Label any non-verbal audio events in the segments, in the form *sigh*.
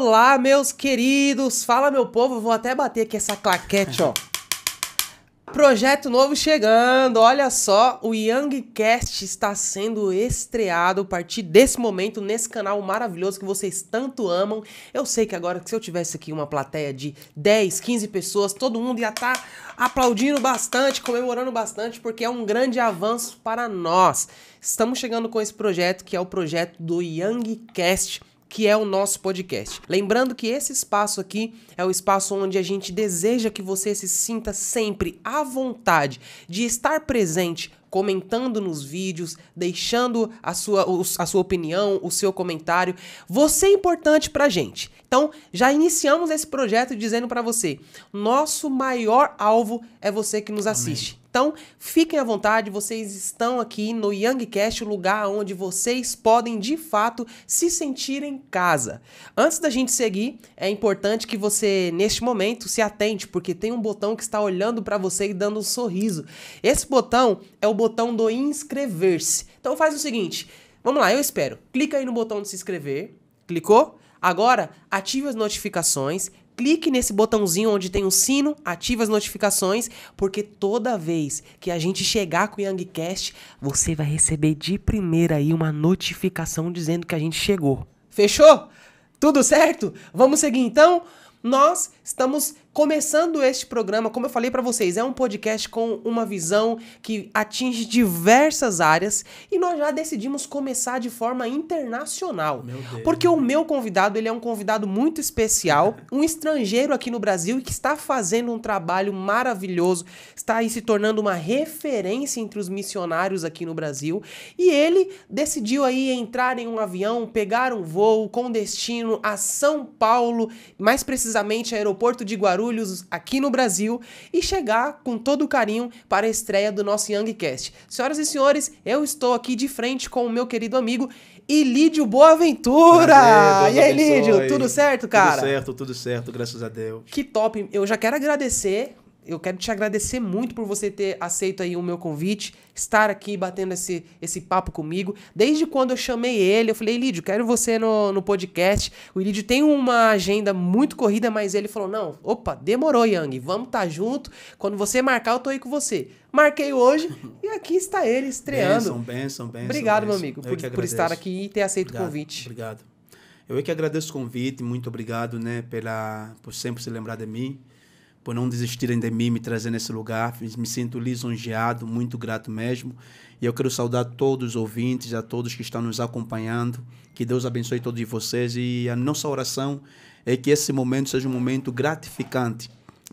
Olá, meus queridos! Fala, meu povo! Vou até bater aqui essa claquete, ó. Projeto novo chegando, olha só, o Youngcast está sendo estreado a partir desse momento nesse canal maravilhoso que vocês tanto amam. Eu sei que agora se eu tivesse aqui uma plateia de 10, 15 pessoas, todo mundo ia estar tá aplaudindo bastante, comemorando bastante, porque é um grande avanço para nós. Estamos chegando com esse projeto que é o projeto do Youngcast que é o nosso podcast. Lembrando que esse espaço aqui é o espaço onde a gente deseja que você se sinta sempre à vontade de estar presente comentando nos vídeos, deixando a sua, a sua opinião, o seu comentário. Você é importante pra gente. Então, já iniciamos esse projeto dizendo para você: nosso maior alvo é você que nos assiste. Amém. Então, fiquem à vontade, vocês estão aqui no Youngcast, o lugar onde vocês podem de fato se sentir em casa. Antes da gente seguir, é importante que você neste momento se atente, porque tem um botão que está olhando para você e dando um sorriso. Esse botão é o botão do inscrever-se. Então faz o seguinte, vamos lá, eu espero. Clica aí no botão de se inscrever. Clicou? Agora, ative as notificações, clique nesse botãozinho onde tem um sino, ative as notificações, porque toda vez que a gente chegar com o Youngcast, você vai receber de primeira aí uma notificação dizendo que a gente chegou. Fechou? Tudo certo? Vamos seguir então? Nós estamos Começando este programa, como eu falei para vocês, é um podcast com uma visão que atinge diversas áreas e nós já decidimos começar de forma internacional. Porque o meu convidado, ele é um convidado muito especial, *laughs* um estrangeiro aqui no Brasil e que está fazendo um trabalho maravilhoso, está aí se tornando uma referência entre os missionários aqui no Brasil, e ele decidiu aí entrar em um avião, pegar um voo com destino a São Paulo, mais precisamente aeroporto de Guarulhos aqui no Brasil, e chegar com todo o carinho para a estreia do nosso Youngcast. Senhoras e senhores, eu estou aqui de frente com o meu querido amigo Ilídio Boaventura! Prazer, e aí, Ilídio, tudo certo, cara? Tudo certo, tudo certo, graças a Deus. Que top! Eu já quero agradecer eu quero te agradecer muito por você ter aceito aí o meu convite, estar aqui batendo esse, esse papo comigo. Desde quando eu chamei ele, eu falei, Lídio, quero você no, no podcast. O Lídio tem uma agenda muito corrida, mas ele falou, não, opa, demorou, Yang, vamos estar tá junto. Quando você marcar, eu tô aí com você. Marquei hoje e aqui está ele estreando. Benção, benção, benção. Obrigado, benção. meu amigo, por, por, estar aqui e ter aceito obrigado, o convite. Obrigado. Eu é que agradeço o convite, muito obrigado, né, pela, por sempre se lembrar de mim por não desistirem de mim, me trazerem nesse lugar. Me sinto lisonjeado, muito grato mesmo. E eu quero saudar todos os ouvintes, a todos que estão nos acompanhando. Que Deus abençoe todos vocês. E a nossa oração é que esse momento seja um momento gratificante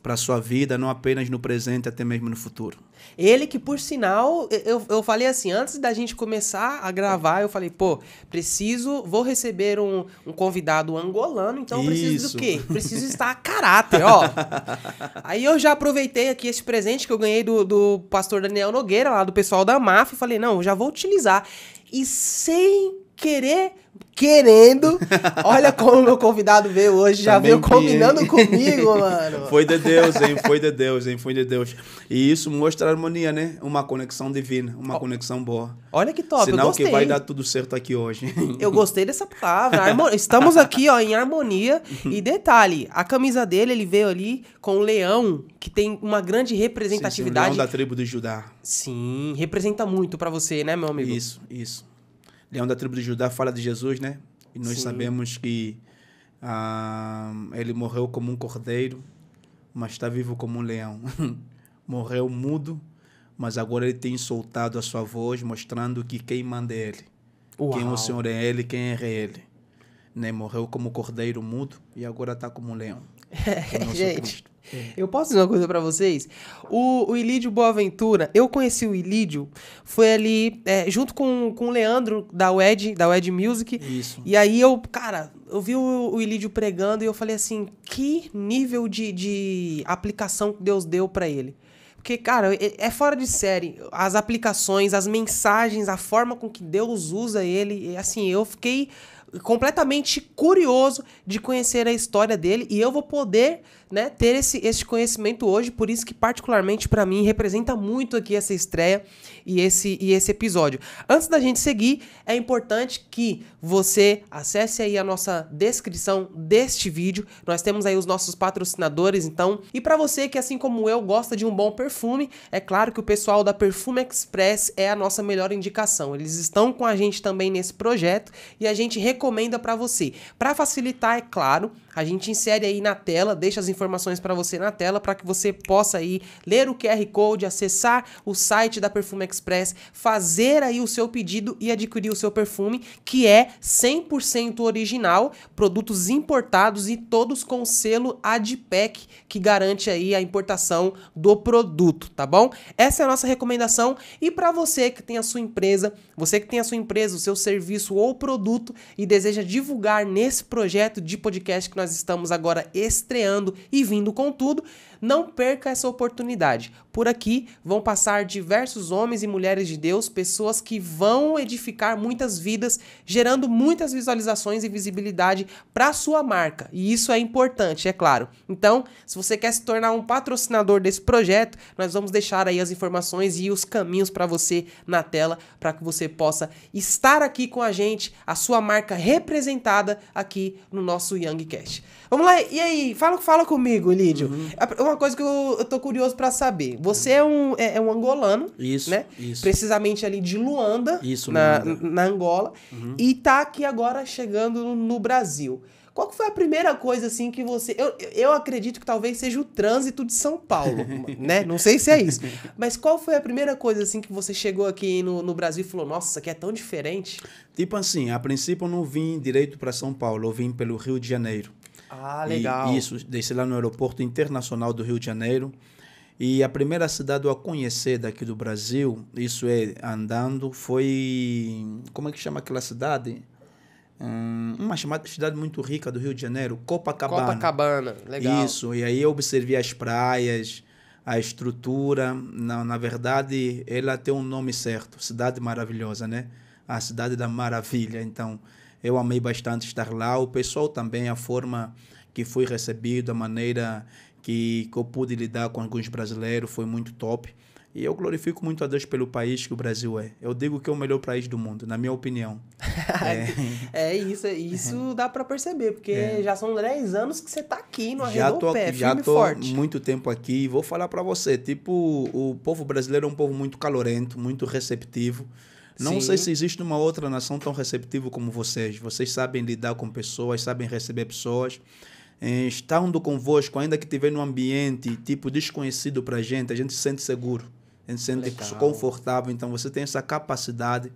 para a sua vida, não apenas no presente, até mesmo no futuro. Ele que, por sinal, eu, eu falei assim, antes da gente começar a gravar, eu falei, pô, preciso, vou receber um, um convidado angolano, então eu preciso do quê? Preciso estar a caráter, ó. *laughs* Aí eu já aproveitei aqui esse presente que eu ganhei do, do pastor Daniel Nogueira, lá do pessoal da MAF, e falei, não, já vou utilizar. E sem querer, querendo. Olha como meu convidado veio hoje, já Também veio combinando comigo, mano. Foi de Deus, hein? Foi de Deus, hein? Foi de Deus. E isso mostra a harmonia, né? Uma conexão divina, uma oh. conexão boa. Olha que top, Sinal eu gostei. que vai dar tudo certo aqui hoje. *laughs* Eu gostei dessa palavra. Estamos aqui, ó, em harmonia. Uhum. E detalhe, a camisa dele, ele veio ali com o leão, que tem uma grande representatividade. Sim, sim, leão da tribo de Judá. Sim, representa muito para você, né, meu amigo? Isso, isso. Leão da tribo de Judá fala de Jesus, né? E nós Sim. sabemos que ah, ele morreu como um cordeiro, mas está vivo como um leão. *laughs* morreu mudo, mas agora ele tem soltado a sua voz, mostrando que quem manda é ele. Uau. Quem o Senhor é ele, quem é ele. Né? Morreu como cordeiro mudo e agora está como um leão. É, *laughs* gente. Cristo. É. Eu posso dizer uma coisa para vocês? O, o Ilídio Boaventura, eu conheci o Ilídio, foi ali é, junto com, com o Leandro da Wed, da Wed Music. Isso. E aí eu, cara, eu vi o, o Ilídio pregando e eu falei assim, que nível de, de aplicação que Deus deu para ele. Porque, cara, é, é fora de série. As aplicações, as mensagens, a forma com que Deus usa ele. Assim, eu fiquei completamente curioso de conhecer a história dele e eu vou poder né, ter esse, esse conhecimento hoje, por isso que particularmente para mim representa muito aqui essa estreia e esse, e esse episódio. Antes da gente seguir, é importante que você acesse aí a nossa descrição deste vídeo. Nós temos aí os nossos patrocinadores, então. E para você que, assim como eu, gosta de um bom perfume, é claro que o pessoal da Perfume Express é a nossa melhor indicação. Eles estão com a gente também nesse projeto e a gente recomenda para você. Para facilitar, é claro, a gente insere aí na tela, deixa as informações para você na tela para que você possa aí ler o QR Code, acessar o site da Perfume Express, fazer aí o seu pedido e adquirir o seu perfume, que é 100% original, produtos importados e todos com selo ADPEC, que garante aí a importação do produto, tá bom? Essa é a nossa recomendação e para você que tem a sua empresa, você que tem a sua empresa, o seu serviço ou produto e deseja divulgar nesse projeto de podcast que nós nós estamos agora estreando e vindo com tudo. Não perca essa oportunidade. Por aqui vão passar diversos homens e mulheres de Deus, pessoas que vão edificar muitas vidas, gerando muitas visualizações e visibilidade para sua marca. E isso é importante, é claro. Então, se você quer se tornar um patrocinador desse projeto, nós vamos deixar aí as informações e os caminhos para você na tela para que você possa estar aqui com a gente, a sua marca representada aqui no nosso Young Cash. Vamos lá, e aí? Fala, fala comigo, Lídio. Uhum. Uma uma coisa que eu, eu tô curioso para saber. Você é um, é, é, um angolano. Isso, né? Isso. Precisamente ali de Luanda. Isso, na, na Angola. Uhum. E tá aqui agora chegando no Brasil. Qual foi a primeira coisa, assim, que você... Eu, eu acredito que talvez seja o trânsito de São Paulo, *laughs* né? Não sei se é isso. Mas qual foi a primeira coisa, assim, que você chegou aqui no, no Brasil e falou, nossa, isso aqui é tão diferente? Tipo assim, a princípio eu não vim direito para São Paulo, eu vim pelo Rio de Janeiro. Ah, legal. E isso, desci lá no Aeroporto Internacional do Rio de Janeiro. E a primeira cidade a conhecer daqui do Brasil, isso é andando, foi. Como é que chama aquela cidade? Hum, uma chamada, cidade muito rica do Rio de Janeiro, Copacabana. Copacabana, legal. Isso, e aí eu observei as praias, a estrutura. Na, na verdade, ela tem um nome certo: Cidade Maravilhosa, né? A Cidade da Maravilha. Então, eu amei bastante estar lá. O pessoal também, a forma que fui recebido, a maneira que, que eu pude lidar com alguns brasileiros foi muito top. E eu glorifico muito a Deus pelo país que o Brasil é. Eu digo que é o melhor país do mundo, na minha opinião. *laughs* é. é isso, é isso é. dá para perceber, porque é. já são 10 anos que você tá aqui no já tô, pé, já tô forte. muito tempo aqui e vou falar para você, tipo, o povo brasileiro é um povo muito calorento, muito receptivo. Não Sim. sei se existe uma outra nação tão receptiva como vocês. Vocês sabem lidar com pessoas, sabem receber pessoas. É, Estando convosco, ainda que estiver num ambiente tipo desconhecido para a gente, a gente se sente seguro, a gente se sente tipo, Legal. confortável. Então, você tem essa capacidade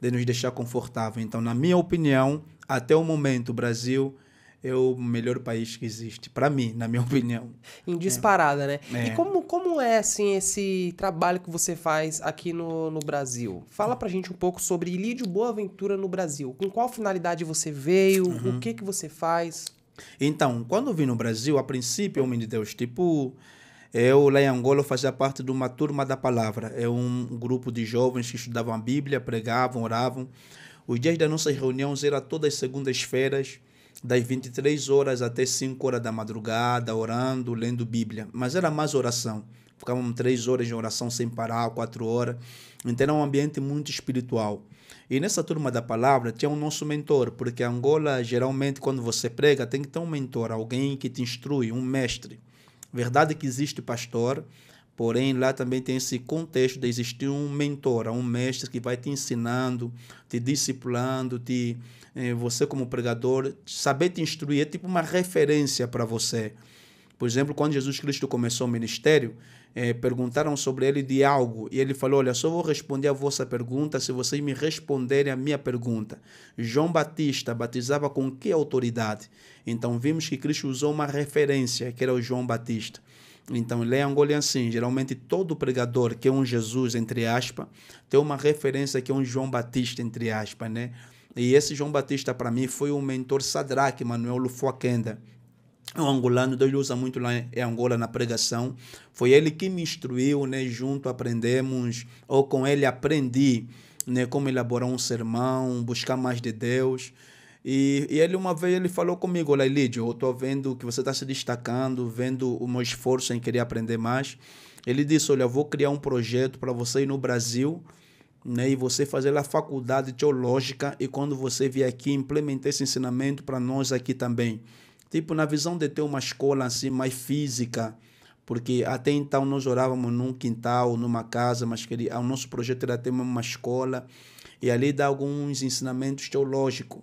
de nos deixar confortável. Então, na minha opinião, até o momento, o Brasil é o melhor país que existe, para mim, na minha *laughs* opinião. Em é. disparada, né? é. né? É. E como, como é, assim, esse trabalho que você faz aqui no, no Brasil? Fala pra gente um pouco sobre Ilídio Boaventura no Brasil. Com qual finalidade você veio? Uhum. O que que você faz? Então, quando eu vim no Brasil, a princípio, homem de Deus, tipo... Eu, é, lá em Angola, fazia parte de uma turma da palavra. É um grupo de jovens que estudavam a Bíblia, pregavam, oravam. Os dias das nossas reuniões eram todas segundas-feiras das 23 horas até 5 horas da madrugada, orando, lendo Bíblia. Mas era mais oração. Ficavam 3 horas de oração sem parar, 4 horas. Então era um ambiente muito espiritual. E nessa turma da palavra tinha o um nosso mentor, porque Angola, geralmente, quando você prega, tem que ter um mentor, alguém que te instrui, um mestre. Verdade que existe pastor, Porém, lá também tem esse contexto de existir um mentor, um mestre que vai te ensinando, te discipulando, te, eh, você como pregador, saber te instruir, é tipo uma referência para você. Por exemplo, quando Jesus Cristo começou o ministério, eh, perguntaram sobre ele de algo e ele falou: Olha, só vou responder a vossa pergunta se vocês me responderem a minha pergunta. João Batista batizava com que autoridade? Então vimos que Cristo usou uma referência, que era o João Batista. Então, ele é angoliano assim. Geralmente, todo pregador que é um Jesus, entre aspas, tem uma referência que é um João Batista, entre aspas, né? E esse João Batista, para mim, foi o mentor Sadraque Manuel Lufuakenda. um angolano, Deus usa muito lá em Angola na pregação. Foi ele que me instruiu, né? Junto aprendemos, ou com ele aprendi, né? Como elaborar um sermão, buscar mais de Deus. E, e, ele uma vez ele falou comigo, olha Lídio, eu estou vendo que você está se destacando, vendo o meu esforço em querer aprender mais. Ele disse, olha, eu vou criar um projeto para você ir no Brasil né, e você fazer a faculdade teológica e quando você vier aqui implementar esse ensinamento para nós aqui também. Tipo, na visão de ter uma escola assim mais física, porque até então nós orávamos num quintal, numa casa, mas queria, o nosso projeto era ter uma escola e ali dar alguns ensinamentos teológicos.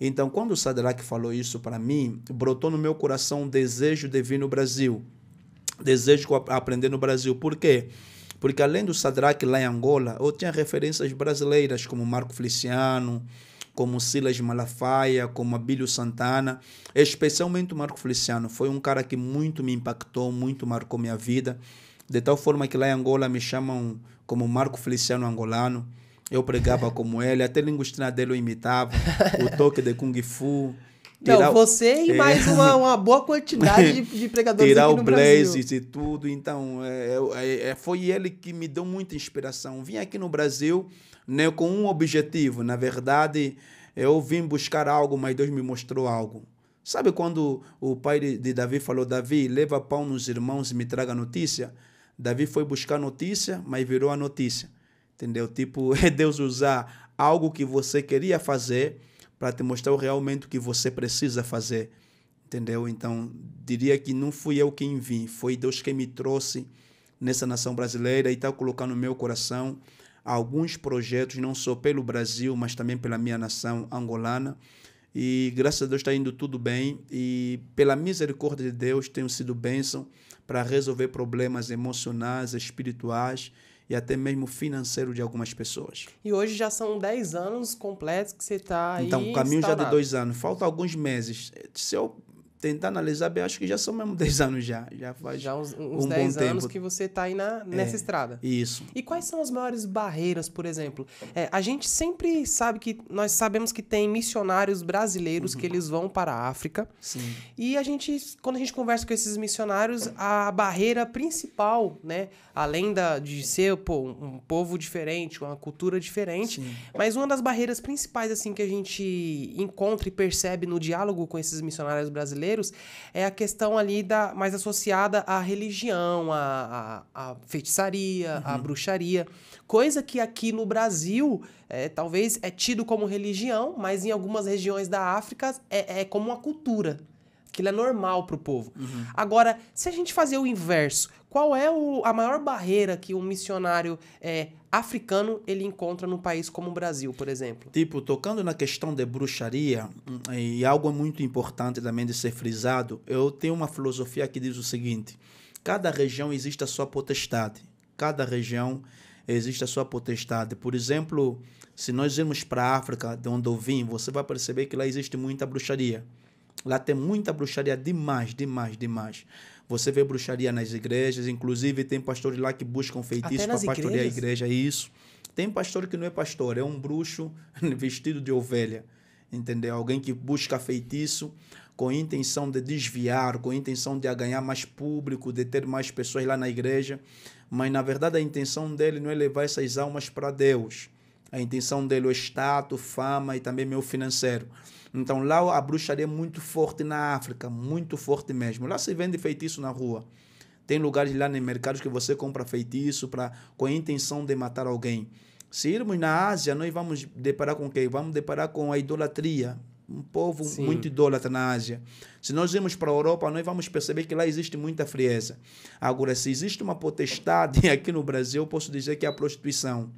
Então, quando o Sadraque falou isso para mim, brotou no meu coração um desejo de vir no Brasil. Desejo de aprender no Brasil. Por quê? Porque além do Sadraque lá em Angola, eu tinha referências brasileiras como Marco Feliciano, como Silas Malafaia, como Abílio Santana, especialmente o Marco Feliciano. Foi um cara que muito me impactou, muito marcou minha vida, de tal forma que lá em Angola me chamam como Marco Feliciano Angolano. Eu pregava como ele, até a linguistina dele eu imitava, o toque de Kung Fu. Tirar, não, você e é. mais uma, uma boa quantidade de, de pregadores tirar aqui no o Blazes e tudo. Então, é é, é, é, foi ele que me deu muita inspiração. Vim aqui no Brasil né, com um objetivo. Na verdade, eu vim buscar algo, mas Deus me mostrou algo. Sabe quando o pai de, de Davi falou, Davi, leva pão nos irmãos e me traga notícia? Davi foi buscar notícia, mas virou a notícia. Entendeu? Tipo, *laughs* é Deus usar algo que você queria fazer para te mostrar realmente o que você precisa fazer. Entendeu? Então, diria que não fui eu quem vim, foi Deus quem me trouxe nessa nação brasileira e está colocando no meu coração alguns projetos, não só pelo Brasil, mas também pela minha nação angolana. E graças a Deus está indo tudo bem e pela misericórdia de Deus tenho sido bênção para resolver problemas emocionais, espirituais e até mesmo financeiro de algumas pessoas. E hoje já são 10 anos completos que você está então, aí. Então, o caminho instalado. já é de dois anos. Falta alguns meses. Se eu tentar analisar bem, acho que já são mesmo 10 *laughs* anos já. Já faz já uns, uns um 10 anos tempo. que você está aí na, é, nessa é, estrada. Isso. E quais são as maiores barreiras, por exemplo? É, a gente sempre sabe que, nós sabemos que tem missionários brasileiros uhum. que eles vão para a África. Sim. E a gente, quando a gente conversa com esses missionários, a barreira principal, né? Além da, de ser pô, um povo diferente, uma cultura diferente, Sim. mas uma das barreiras principais, assim, que a gente encontra e percebe no diálogo com esses missionários brasileiros é a questão ali da mais associada à religião, à, à, à feitiçaria, uhum. à bruxaria. Coisa que aqui no Brasil é, talvez é tido como religião, mas em algumas regiões da África é, é como uma cultura. Aquilo é normal pro povo. Uhum. Agora, se a gente fazer o inverso, qual é o, a maior barreira que um missionário é, africano ele encontra num país como o Brasil, por exemplo? Tipo, tocando na questão de bruxaria, hum, e algo muito importante também de ser frisado, eu tenho uma filosofia que diz o seguinte: cada região existe a sua potestade. Cada região existe a sua potestade. Por exemplo, se nós irmos para a África, de onde eu vim, você vai perceber que lá existe muita bruxaria. Lá tem muita bruxaria, demais, demais, demais. Você vê bruxaria nas igrejas, inclusive tem pastores lá que buscam feitiço para pastorear a igreja, isso. Tem pastor que não é pastor, é um bruxo *laughs* vestido de ovelha, entendeu? Alguém que busca feitiço com intenção de desviar, com intenção de ganhar mais público, de ter mais pessoas lá na igreja, mas na verdade a intenção dele não é levar essas almas para Deus. A intenção dele é o status, fama e também meu financeiro. Então lá a bruxaria é muito forte na África, muito forte mesmo. Lá se vende feitiço na rua. Tem lugares lá em né, mercados que você compra feitiço pra, com a intenção de matar alguém. Se irmos na Ásia, nós vamos deparar com o quê? Vamos deparar com a idolatria. Um povo Sim. muito idólatra na Ásia. Se nós irmos para a Europa, nós vamos perceber que lá existe muita frieza. Agora, se existe uma potestade *laughs* aqui no Brasil, eu posso dizer que é a prostituição.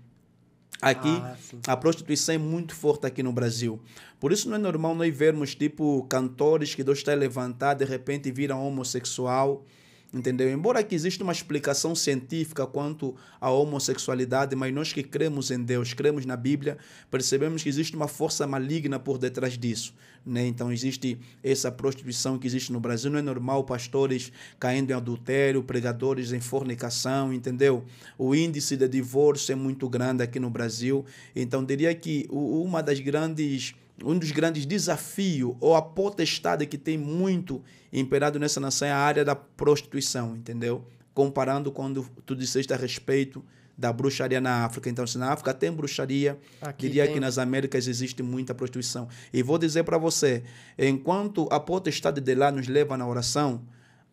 Aqui ah, a prostituição é muito forte aqui no Brasil. Por isso não é normal nós vermos tipo cantores que Deus está levantado levantar de repente viram homossexual Entendeu? Embora que exista uma explicação científica quanto à homossexualidade, mas nós que cremos em Deus, cremos na Bíblia, percebemos que existe uma força maligna por detrás disso. Né? Então existe essa prostituição que existe no Brasil. Não é normal pastores caindo em adultério, pregadores em fornicação, entendeu? O índice de divórcio é muito grande aqui no Brasil. Então diria que uma das grandes um dos grandes desafios ou a potestade que tem muito imperado nessa nação é a área da prostituição, entendeu? Comparando quando tu disseste a respeito da bruxaria na África. Então, se na África tem bruxaria, Aqui diria tem. que nas Américas existe muita prostituição. E vou dizer para você, enquanto a potestade de lá nos leva na oração,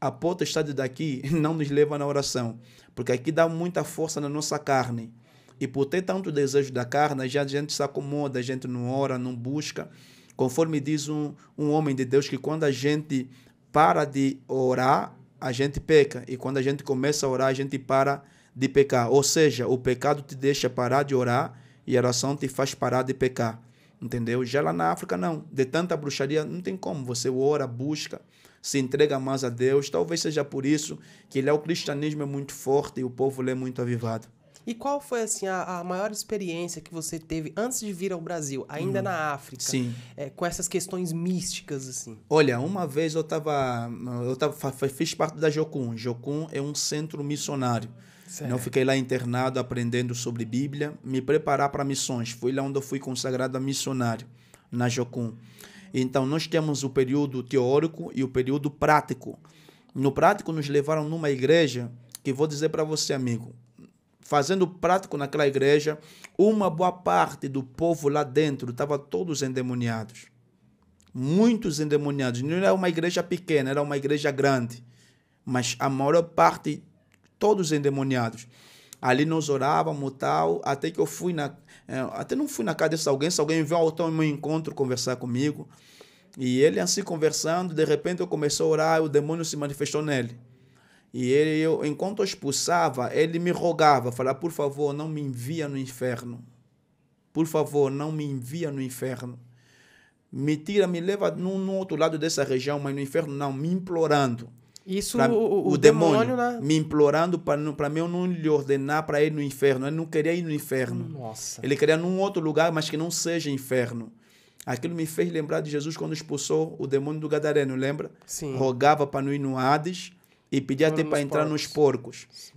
a potestade daqui *laughs* não nos leva na oração, porque aqui dá muita força na nossa carne e por ter tanto desejo da carne, já a gente se acomoda, a gente não ora, não busca. Conforme diz um, um homem de Deus, que quando a gente para de orar, a gente peca. E quando a gente começa a orar, a gente para de pecar. Ou seja, o pecado te deixa parar de orar e a oração te faz parar de pecar. Entendeu? Já lá na África, não. De tanta bruxaria, não tem como. Você ora, busca, se entrega mais a Deus. Talvez seja por isso que lá o cristianismo é muito forte e o povo é muito avivado. E qual foi assim a, a, maior experiência que você teve antes de vir ao Brasil, ainda hum. na África? Sim. É, com essas questões místicas assim. Olha, uma vez eu tava eu tava fiz parte da Jocum. Jocum é um centro missionário. Né? Certo. Eu fiquei lá internado aprendendo sobre Bíblia, me preparar para missões. Foi lá onde eu fui consagrado a missionário na Jocum. Então nós temos o período teórico e o período prático. No prático nos levaram numa igreja que vou dizer para você, amigo, fazendo prático naquela igreja, uma boa parte do povo lá dentro estava todos endemoniados. Muitos endemoniados. Não era uma igreja pequena, era uma igreja grande. Mas a maior parte, todos endemoniados. Ali nós orávamos tal, até que eu fui na. É, até não fui na casa de alguém, se alguém veio ao meu encontro conversar comigo. E ele assim conversando, de repente eu comecei a orar e o demônio se manifestou nele. E ele, eu, enquanto eu expulsava, ele me rogava, falava, por favor, não me envia no inferno. Por favor, não me envia no inferno. Me tira, me leva no, no outro lado dessa região, mas no inferno não, me implorando. Isso pra, o, o, o, demônio, demônio né? me implorando para mim eu não lhe ordenar para ir no inferno. Ele não queria ir no inferno. Nossa. Ele queria num outro lugar, mas que não seja inferno. Aquilo me fez lembrar de Jesus quando expulsou o demônio do Gadareno, lembra? Sim. Rogava para não ir no Hades e pedia até para entrar porcos. nos porcos. Sim.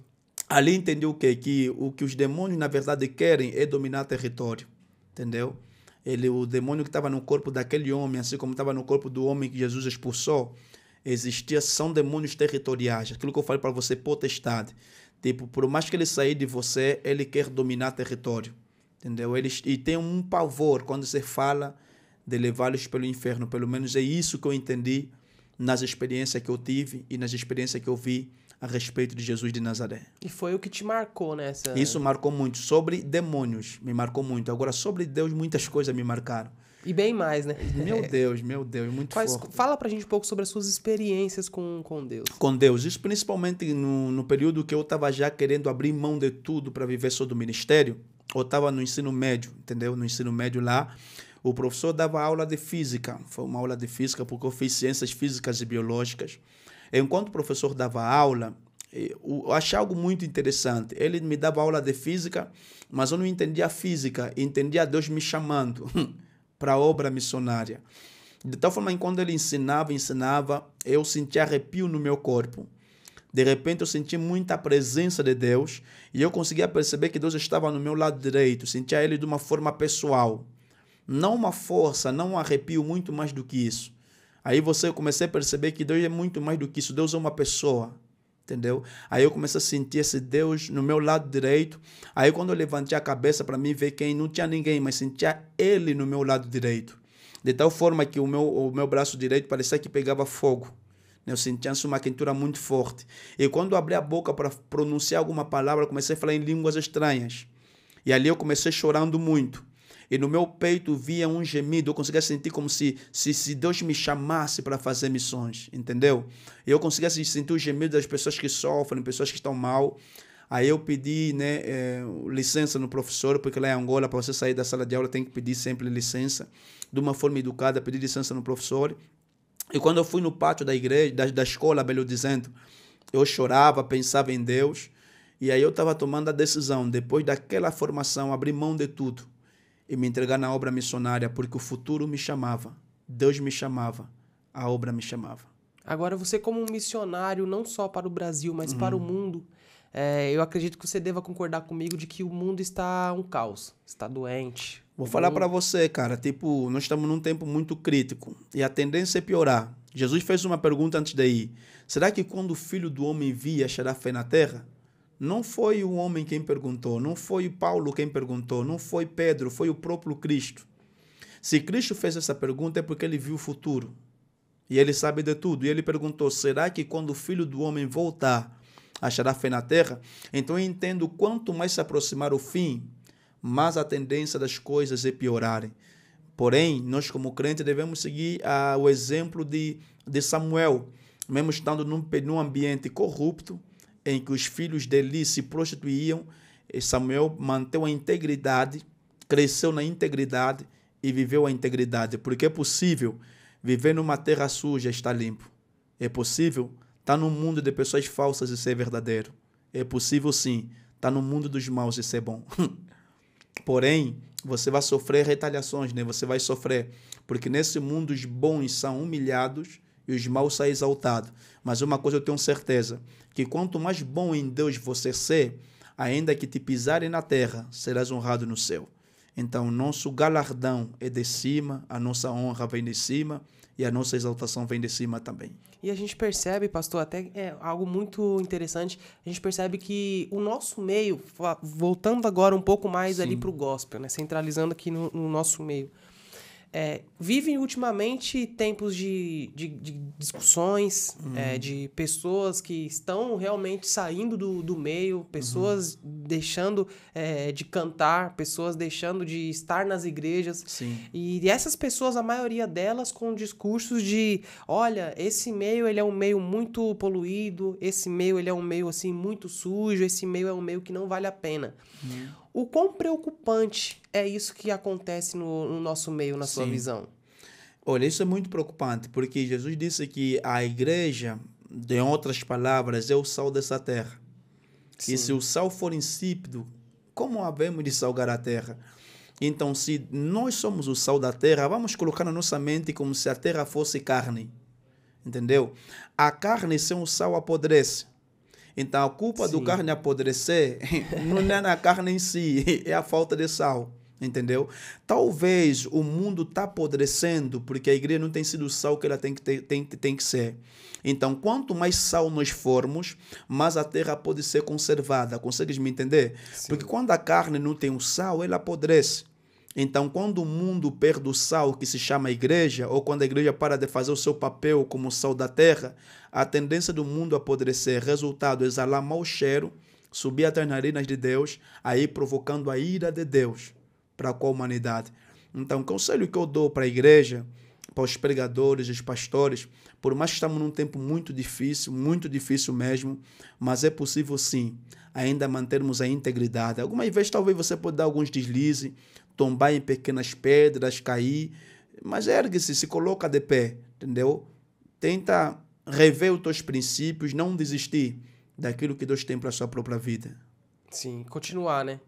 Ali entendeu o quê? Que o que os demônios, na verdade, querem é dominar território. Entendeu? Ele, o demônio que estava no corpo daquele homem, assim como estava no corpo do homem que Jesus expulsou, existia, são demônios territoriais. Aquilo que eu falei para você, potestade. Tipo, por mais que ele sair de você, ele quer dominar território. Entendeu? e tem um pavor quando você fala de levá-los pelo inferno. Pelo menos é isso que eu entendi nas experiências que eu tive e nas experiências que eu vi a respeito de Jesus de Nazaré. E foi o que te marcou nessa. Isso marcou muito. Sobre demônios, me marcou muito. Agora, sobre Deus, muitas coisas me marcaram. E bem mais, né? Meu *laughs* Deus, meu Deus, muito Faz, forte. Fala pra gente um pouco sobre as suas experiências com, com Deus. Com Deus, isso principalmente no, no período que eu estava já querendo abrir mão de tudo para viver só do ministério. Eu estava no ensino médio, entendeu? No ensino médio lá, o professor dava aula de física, foi uma aula de física porque eu fiz ciências físicas e biológicas. Enquanto o professor dava aula, eh, eu achei algo muito interessante. Ele me dava aula de física, mas eu não entendia a física, entendia Deus me chamando *laughs* para a obra missionária. De tal forma, que quando ele ensinava, ensinava, eu sentia arrepio no meu corpo. De repente eu senti muita presença de Deus e eu conseguia perceber que Deus estava no meu lado direito, sentia Ele de uma forma pessoal. Não uma força, não um arrepio, muito mais do que isso. Aí você comecei a perceber que Deus é muito mais do que isso. Deus é uma pessoa, entendeu? Aí eu comecei a sentir esse Deus no meu lado direito. Aí quando eu levantei a cabeça para mim ver quem, não tinha ninguém, mas sentia Ele no meu lado direito. De tal forma que o meu, o meu braço direito parecia que pegava fogo. Né? Eu sentia uma quentura muito forte. E quando eu abri a boca para pronunciar alguma palavra, comecei a falar em línguas estranhas. E ali eu comecei chorando muito e no meu peito via um gemido. Eu conseguia sentir como se, se, se Deus me chamasse para fazer missões, entendeu? Eu conseguia sentir o gemido das pessoas que sofrem, pessoas que estão mal. Aí eu pedi né, é, licença no professor, porque lá em Angola, para você sair da sala de aula, tem que pedir sempre licença. De uma forma educada, pedi licença no professor. E quando eu fui no pátio da igreja, da, da escola, Belo dizendo, eu chorava, pensava em Deus. E aí eu estava tomando a decisão, depois daquela formação, abrir mão de tudo e me entregar na obra missionária, porque o futuro me chamava, Deus me chamava, a obra me chamava. Agora, você, como um missionário, não só para o Brasil, mas uhum. para o mundo, é, eu acredito que você deva concordar comigo de que o mundo está um caos, está doente. Vou falar para você, cara, tipo, nós estamos num tempo muito crítico e a tendência é piorar. Jesus fez uma pergunta antes daí: será que quando o filho do homem vir achará fé na terra? Não foi o homem quem perguntou, não foi Paulo quem perguntou, não foi Pedro, foi o próprio Cristo. Se Cristo fez essa pergunta é porque ele viu o futuro. E ele sabe de tudo. E ele perguntou: será que quando o filho do homem voltar, achará fé na terra? Então eu entendo: quanto mais se aproximar o fim, mais a tendência das coisas é piorarem. Porém, nós como crentes devemos seguir ah, o exemplo de, de Samuel, mesmo estando num, num ambiente corrupto em que os filhos dele se prostituíam, Samuel manteve a integridade, cresceu na integridade e viveu a integridade. Porque é possível viver numa terra suja e estar limpo. É possível estar tá num mundo de pessoas falsas e ser verdadeiro. É possível sim estar tá no mundo dos maus e ser bom. *laughs* Porém, você vai sofrer retaliações, né? Você vai sofrer, porque nesse mundo os bons são humilhados e os maus são exaltados. Mas uma coisa eu tenho certeza, que quanto mais bom em Deus você ser, ainda que te pisarem na terra, serás honrado no céu. Então, nosso galardão é de cima, a nossa honra vem de cima e a nossa exaltação vem de cima também. E a gente percebe, pastor, até é algo muito interessante. A gente percebe que o nosso meio, voltando agora um pouco mais Sim. ali para o gospel, né? centralizando aqui no, no nosso meio é, vivem ultimamente tempos de, de, de discussões, é, uhum. é, de pessoas que estão realmente saindo do, do meio, pessoas uhum. deixando é, de cantar, pessoas deixando de estar nas igrejas. Sim. E essas pessoas, a maioria delas, com discursos de: olha, esse meio ele é um meio muito poluído, esse meio ele é um meio assim muito sujo, esse meio é um meio que não vale a pena. Uhum. O quão preocupante é isso que acontece no, no nosso meio, na sua Sim. visão? Olha, isso é muito preocupante, porque Jesus disse que a igreja, em outras palavras, é o sal dessa terra. Sim. E se o sal for insípido, como havemos de salgar a terra? Então, se nós somos o sal da terra, vamos colocar na nossa mente como se a terra fosse carne. Entendeu? A carne sem o sal apodrece. Então a culpa Sim. do carne apodrecer *laughs* não é na carne em si, é a falta de sal. Entendeu? Talvez o mundo está apodrecendo porque a igreja não tem sido o sal que ela tem que, ter, tem, tem que ser. Então, quanto mais sal nós formos, mais a terra pode ser conservada. Consegues me entender? Sim. Porque quando a carne não tem o sal, ela apodrece. Então, quando o mundo perde o sal que se chama igreja, ou quando a igreja para de fazer o seu papel como sal da terra, a tendência do mundo apodrecer, resultado, exalar mau cheiro, subir até as narinas de Deus, aí provocando a ira de Deus para com a humanidade. Então, o conselho que eu dou para a igreja, para os pregadores, os pastores, por mais que estamos num tempo muito difícil, muito difícil mesmo, mas é possível sim ainda mantermos a integridade. Alguma vez, talvez você pode dar alguns deslizes, tombar em pequenas pedras, cair, mas ergue-se, se coloca de pé, entendeu? Tenta rever os teus princípios, não desistir daquilo que Deus tem para a sua própria vida. Sim, continuar, né?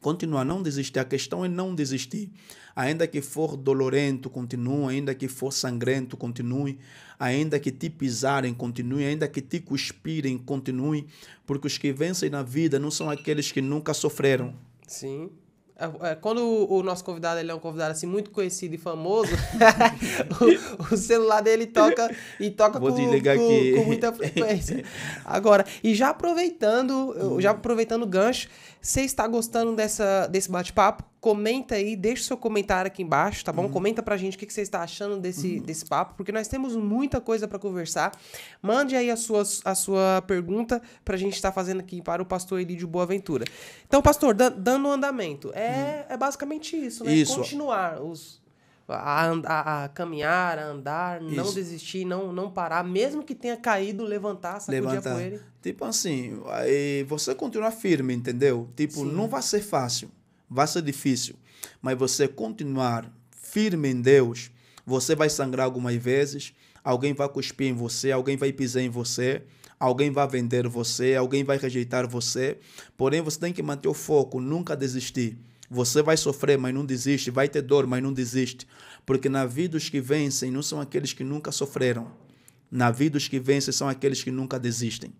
Continuar, não desistir. A questão é não desistir. Ainda que for dolorento, continue. Ainda que for sangrento, continue. Ainda que te pisarem, continue. Ainda que te cuspirem, continue. Porque os que vencem na vida não são aqueles que nunca sofreram. Sim quando o, nosso convidado ele é um convidado assim muito conhecido e famoso, *laughs* o, o, celular dele toca e toca com, com, com, muita frequência. Agora, e já aproveitando, já aproveitando o gancho, você está gostando dessa, desse bate-papo? Comenta aí, deixa seu comentário aqui embaixo, tá bom? Uhum. Comenta pra gente o que, você está achando desse, uhum. desse papo, porque nós temos muita coisa para conversar. Mande aí a sua, a sua pergunta pra gente estar tá fazendo aqui para o pastor Elídio Boaventura. Então, pastor, da, dando um andamento, é, uhum. é basicamente isso, né? Isso. Continuar os, a, a, a, caminhar, a andar, não desistir, não, não parar, mesmo que tenha caído, levantar, sacudir levantar. a poeira. Tipo assim, você continuar firme, entendeu? Tipo, Sim. não vai ser fácil vai ser difícil, mas você continuar firme em Deus, você vai sangrar algumas vezes, alguém vai cuspir em você, alguém vai pisar em você, alguém vai vender você, alguém vai rejeitar você. Porém, você tem que manter o foco, nunca desistir. Você vai sofrer, mas não desiste, vai ter dor, mas não desiste, porque na vida os que vencem não são aqueles que nunca sofreram. Na vida os que vencem são aqueles que nunca desistem.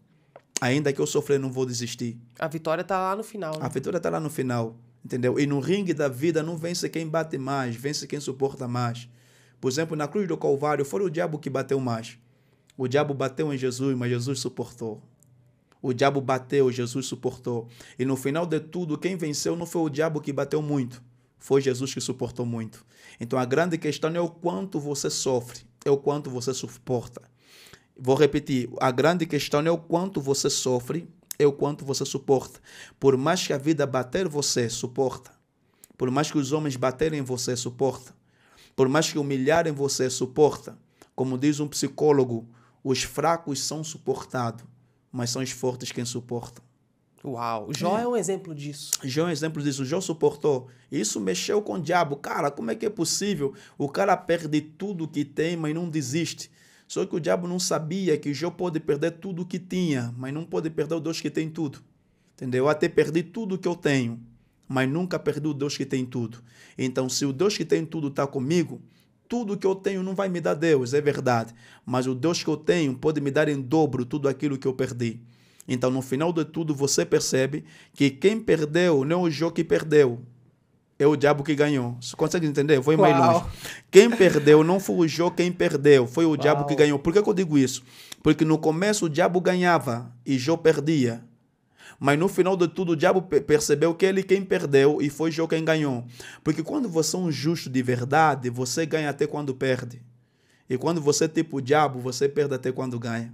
Ainda que eu sofrer, não vou desistir. A vitória está lá no final. Né? A vitória está lá no final. Entendeu? E no ringue da vida não vence quem bate mais, vence quem suporta mais. Por exemplo, na cruz do Calvário foi o diabo que bateu mais. O diabo bateu em Jesus, mas Jesus suportou. O diabo bateu, Jesus suportou. E no final de tudo, quem venceu não foi o diabo que bateu muito, foi Jesus que suportou muito. Então a grande questão é o quanto você sofre, é o quanto você suporta. Vou repetir, a grande questão é o quanto você sofre é o quanto você suporta. Por mais que a vida bater você, suporta. Por mais que os homens baterem você, suporta. Por mais que humilharem você, suporta. Como diz um psicólogo, os fracos são suportados, mas são os fortes quem suportam. Uau, Jó é. é um exemplo disso. Jó é um exemplo disso. Jó suportou. Isso mexeu com o diabo. Cara, como é que é possível? O cara perde tudo que tem, mas não desiste. Só que o diabo não sabia que Jó pode perder tudo o que tinha, mas não pode perder o Deus que tem tudo. Entendeu? Eu até perdi tudo o que eu tenho, mas nunca perdi o Deus que tem tudo. Então, se o Deus que tem tudo está comigo, tudo que eu tenho não vai me dar Deus, é verdade. Mas o Deus que eu tenho pode me dar em dobro tudo aquilo que eu perdi. Então, no final de tudo, você percebe que quem perdeu não é o Jó que perdeu, é o diabo que ganhou. Você consegue entender? Eu vou mais longe. Quem perdeu não foi o Jó quem perdeu, foi o Uau. diabo que ganhou. Por que, que eu digo isso? Porque no começo o diabo ganhava e Jó perdia. Mas no final de tudo, o diabo percebeu que ele é quem perdeu e foi Jó quem ganhou. Porque quando você é um justo de verdade, você ganha até quando perde. E quando você é tipo o diabo, você perde até quando ganha.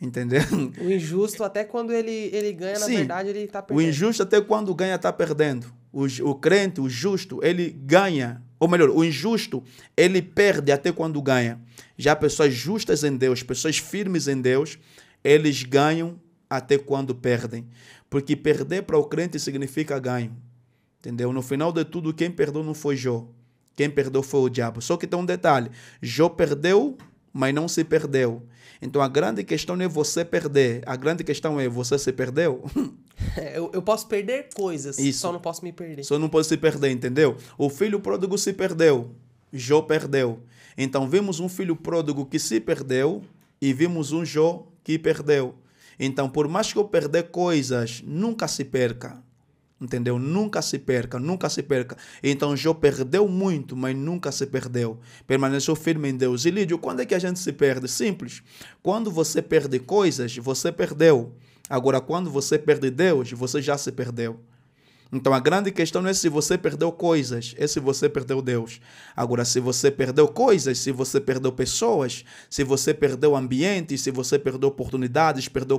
Entendeu? O injusto, até quando ele, ele ganha, Sim, na verdade, ele está perdendo. O injusto, até quando ganha, está perdendo o, o crente, o justo, ele ganha, ou melhor, o injusto, ele perde até quando ganha. Já pessoas justas em Deus, pessoas firmes em Deus, eles ganham até quando perdem. Porque perder para o crente significa ganho. Entendeu? No final de tudo, quem perdeu não foi Jó. Quem perdeu foi o diabo. Só que tem um detalhe: Jó perdeu, mas não se perdeu. Então a grande questão não é você perder, a grande questão é você se perdeu. *laughs* *laughs* Eu, eu posso perder coisas, Isso. só não posso me perder. Só não posso se perder, entendeu? O filho pródigo se perdeu, Jó perdeu. Então vimos um filho pródigo que se perdeu e vimos um Jó que perdeu. Então, por mais que eu perder coisas, nunca se perca. Entendeu? Nunca se perca, nunca se perca. Então Jó perdeu muito, mas nunca se perdeu. Permaneceu firme em Deus. E Lídio, quando é que a gente se perde? Simples. Quando você perde coisas, você perdeu. Agora, quando você perde Deus, você já se perdeu. Então a grande questão não é se você perdeu coisas, é se você perdeu Deus. Agora, se você perdeu coisas, se você perdeu pessoas, se você perdeu ambiente, se você perdeu oportunidades, perdeu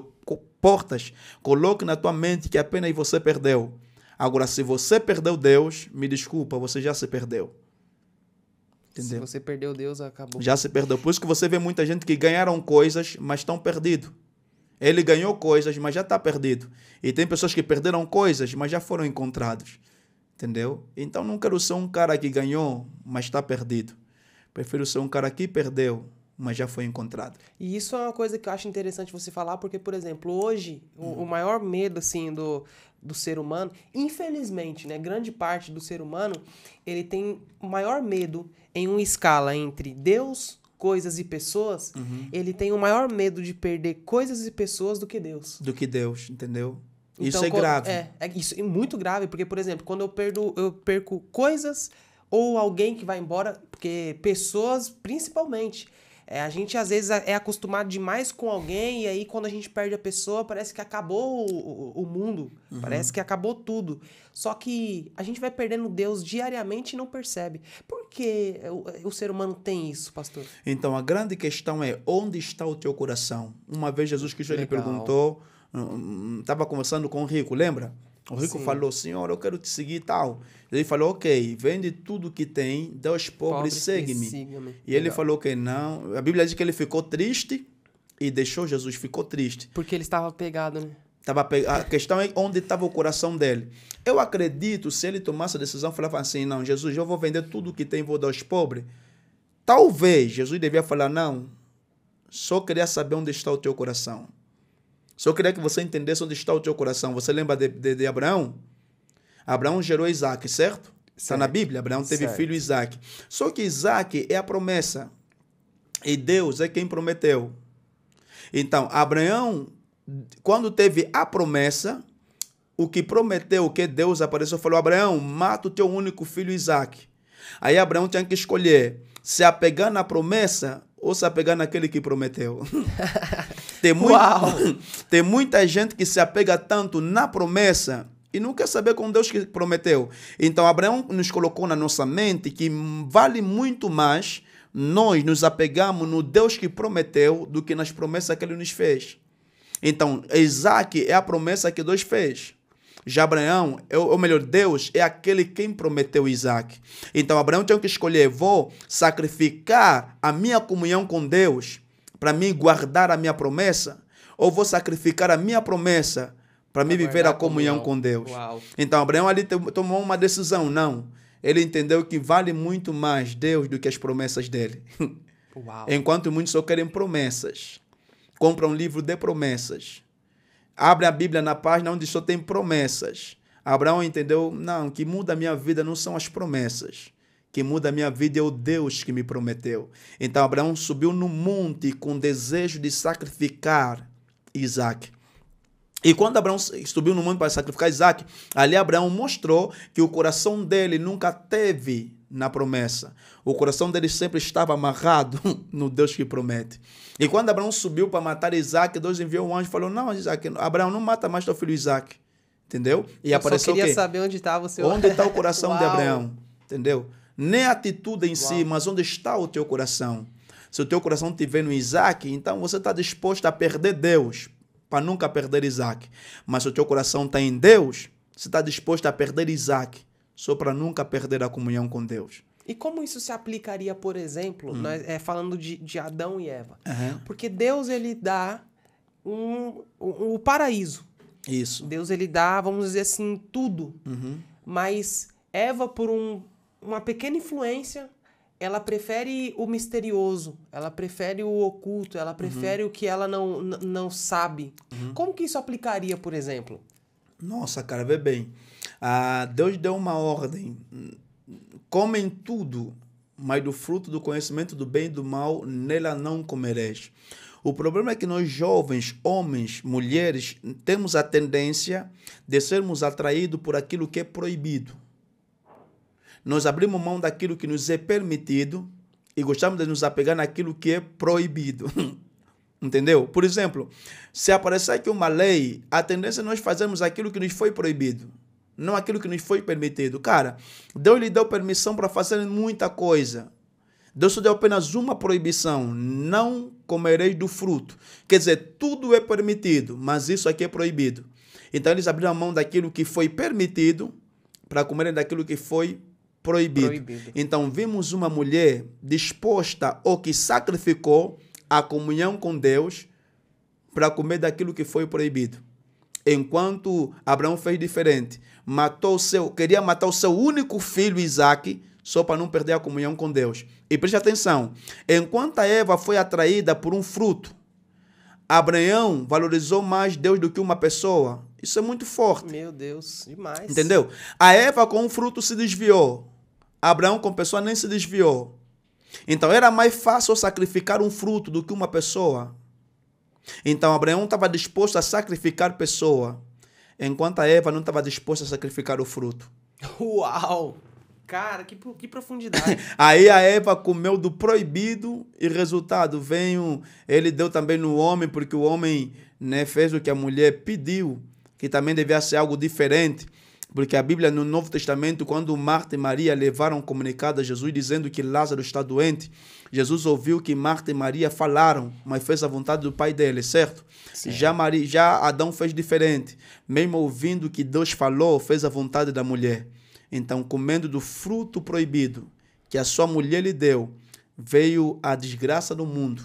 portas, coloque na tua mente que apenas você perdeu. Agora, se você perdeu Deus, me desculpa, você já se perdeu. Entendeu? Se você perdeu Deus, acabou. Já se perdeu. Por isso que você vê muita gente que ganharam coisas, mas estão perdidos. Ele ganhou coisas, mas já está perdido. E tem pessoas que perderam coisas, mas já foram encontrados. Entendeu? Então não quero ser um cara que ganhou, mas está perdido. Prefiro ser um cara que perdeu, mas já foi encontrado. E isso é uma coisa que eu acho interessante você falar, porque, por exemplo, hoje, uhum. o, o, maior medo, assim, do, do ser humano, infelizmente, né, grande parte do ser humano, ele tem o maior medo em uma escala entre Deus, coisas e pessoas, uhum. ele tem o maior medo de perder coisas e pessoas do que Deus. Do que Deus, entendeu? Então, isso é grave. É, é, isso é muito grave, porque, por exemplo, quando eu, perdo, eu perco coisas ou alguém que vai embora, porque pessoas, principalmente, é, a gente às vezes é acostumado demais com alguém e aí quando a gente perde a pessoa parece que acabou o, o mundo, uhum. parece que acabou tudo. Só que a gente vai perdendo Deus diariamente e não percebe. Por que o, o ser humano tem isso, pastor? Então a grande questão é onde está o teu coração? Uma vez Jesus Cristo lhe perguntou, estava hum, hum, hum, um, conversando com o rico, lembra? O rico Sim. falou, senhor, eu quero te seguir e tal. Ele falou, ok, vende tudo que tem, dá aos pobres, segue-me. E ele falou que não. A Bíblia diz que ele ficou triste e deixou Jesus, ficou triste. Porque ele estava pegado, né? Tava pe... A questão é onde estava o coração dele. Eu acredito, se ele tomasse a decisão, falava assim, não, Jesus, eu vou vender tudo que tem e vou dar aos pobres. Talvez Jesus devia falar, não, só queria saber onde está o teu coração. Só queria que você entendesse onde está o teu coração. Você lembra de, de, de Abraão? Abraão gerou Isaac, certo? Está na Bíblia. Abraão teve certo. filho Isaac. Só que Isaac é a promessa. E Deus é quem prometeu. Então, Abraão, quando teve a promessa, o que prometeu, o que Deus apareceu, falou: Abraão, mata o teu único filho Isaac. Aí Abraão tinha que escolher se apegar na promessa ou se apegar naquele que prometeu. *laughs* Tem, muito, *laughs* tem muita gente que se apega tanto na promessa e não quer saber com Deus que prometeu. Então, Abraão nos colocou na nossa mente que vale muito mais nós nos apegamos no Deus que prometeu do que nas promessas que ele nos fez. Então, Isaac é a promessa que Deus fez. Já Abraão, ou melhor, Deus é aquele quem prometeu Isaac. Então, Abraão tinha que escolher: vou sacrificar a minha comunhão com Deus para mim guardar a minha promessa, ou vou sacrificar a minha promessa para mim viver a comunhão, com Deus. Uau. Então Abraão ali tomou uma decisão, não. Ele entendeu que vale muito mais Deus do que as promessas dele. *laughs* Uau. Enquanto muitos só querem promessas, compram um livro de promessas, abre a Bíblia na página onde só tem promessas. Abraão entendeu, não, que muda a minha vida não são as promessas, que muda a minha vida é o Deus que me prometeu. Então Abraão subiu no monte com desejo de sacrificar Isaac. E quando Abraão subiu no monte para sacrificar Isaac, ali Abraão mostrou que o coração dele nunca teve na promessa. O coração dele sempre estava amarrado *laughs* no Deus que promete. E quando Abraão subiu para matar Isaac, Deus enviou um anjo e falou: Não, Isaac, Abraão, não mata mais teu filho Isaac. Entendeu? E Eu apareceu. só queria saber onde estava tá o seu Onde está o *laughs* coração de Abraão? Entendeu? nem a atitude em Uau. si, mas onde está o teu coração. Se o teu coração estiver no Isaac, então você está disposto a perder Deus, para nunca perder Isaac. Mas se o teu coração está em Deus, você está disposto a perder Isaac, só para nunca perder a comunhão com Deus. E como isso se aplicaria, por exemplo, hum. nós, é, falando de, de, Adão e Eva? Uhum. Porque Deus ele dá um, o um, um paraíso. Isso. Deus ele dá, vamos dizer assim, tudo. Uhum. Mas Eva, por um uma pequena influência, ela prefere o misterioso, ela prefere o oculto, ela prefere uhum. o que ela não, não sabe. Uhum. Como que isso aplicaria, por exemplo? Nossa, cara, vê bem. Ah, Deus deu uma ordem. Comem tudo, mas do fruto do conhecimento do bem e do mal, nela não comereis. O problema é que nós jovens, homens, mulheres, temos a tendência de sermos atraídos por aquilo que é proibido nós abrimos mão daquilo que nos é permitido e gostamos de nos apegar naquilo que é proibido. *laughs* Entendeu? Por exemplo, se aparecer aqui uma lei, a tendência é nós fazermos aquilo que nos foi proibido, não aquilo que nos foi permitido. Cara, Deus lhe deu permissão para fazer muita coisa. Deus só deu apenas uma proibição: não comereis do fruto. Quer dizer, tudo é permitido, mas isso aqui é proibido. Então eles abriram a mão daquilo que foi permitido para comerem daquilo que foi proibido. proibido. Então, vimos uma mulher disposta ou que sacrificou a comunhão com Deus para comer daquilo que foi proibido. Enquanto Abraão fez diferente, matou seu, queria matar o seu único filho Isaque só para não perder a comunhão com Deus. E preste atenção, enquanto a Eva foi atraída por um fruto, Abraão valorizou mais Deus do que uma pessoa. Isso é muito forte. Meu Deus, demais. Entendeu? A Eva com o fruto se desviou. Abraão com pessoa nem se desviou. Então era mais fácil sacrificar um fruto do que uma pessoa. Então Abraão estava disposto a sacrificar pessoa, enquanto a Eva não estava disposta a sacrificar o fruto. Uau! Cara, que, que profundidade. *laughs* Aí a Eva comeu do proibido e resultado veio, ele deu também no homem, porque o homem né, fez o que a mulher pediu que também devia ser algo diferente. Porque a Bíblia, no Novo Testamento, quando Marta e Maria levaram um comunicado a Jesus dizendo que Lázaro está doente, Jesus ouviu que Marta e Maria falaram, mas fez a vontade do pai dele, certo? Já, Maria, já Adão fez diferente. Mesmo ouvindo que Deus falou, fez a vontade da mulher. Então, comendo do fruto proibido que a sua mulher lhe deu, veio a desgraça do mundo,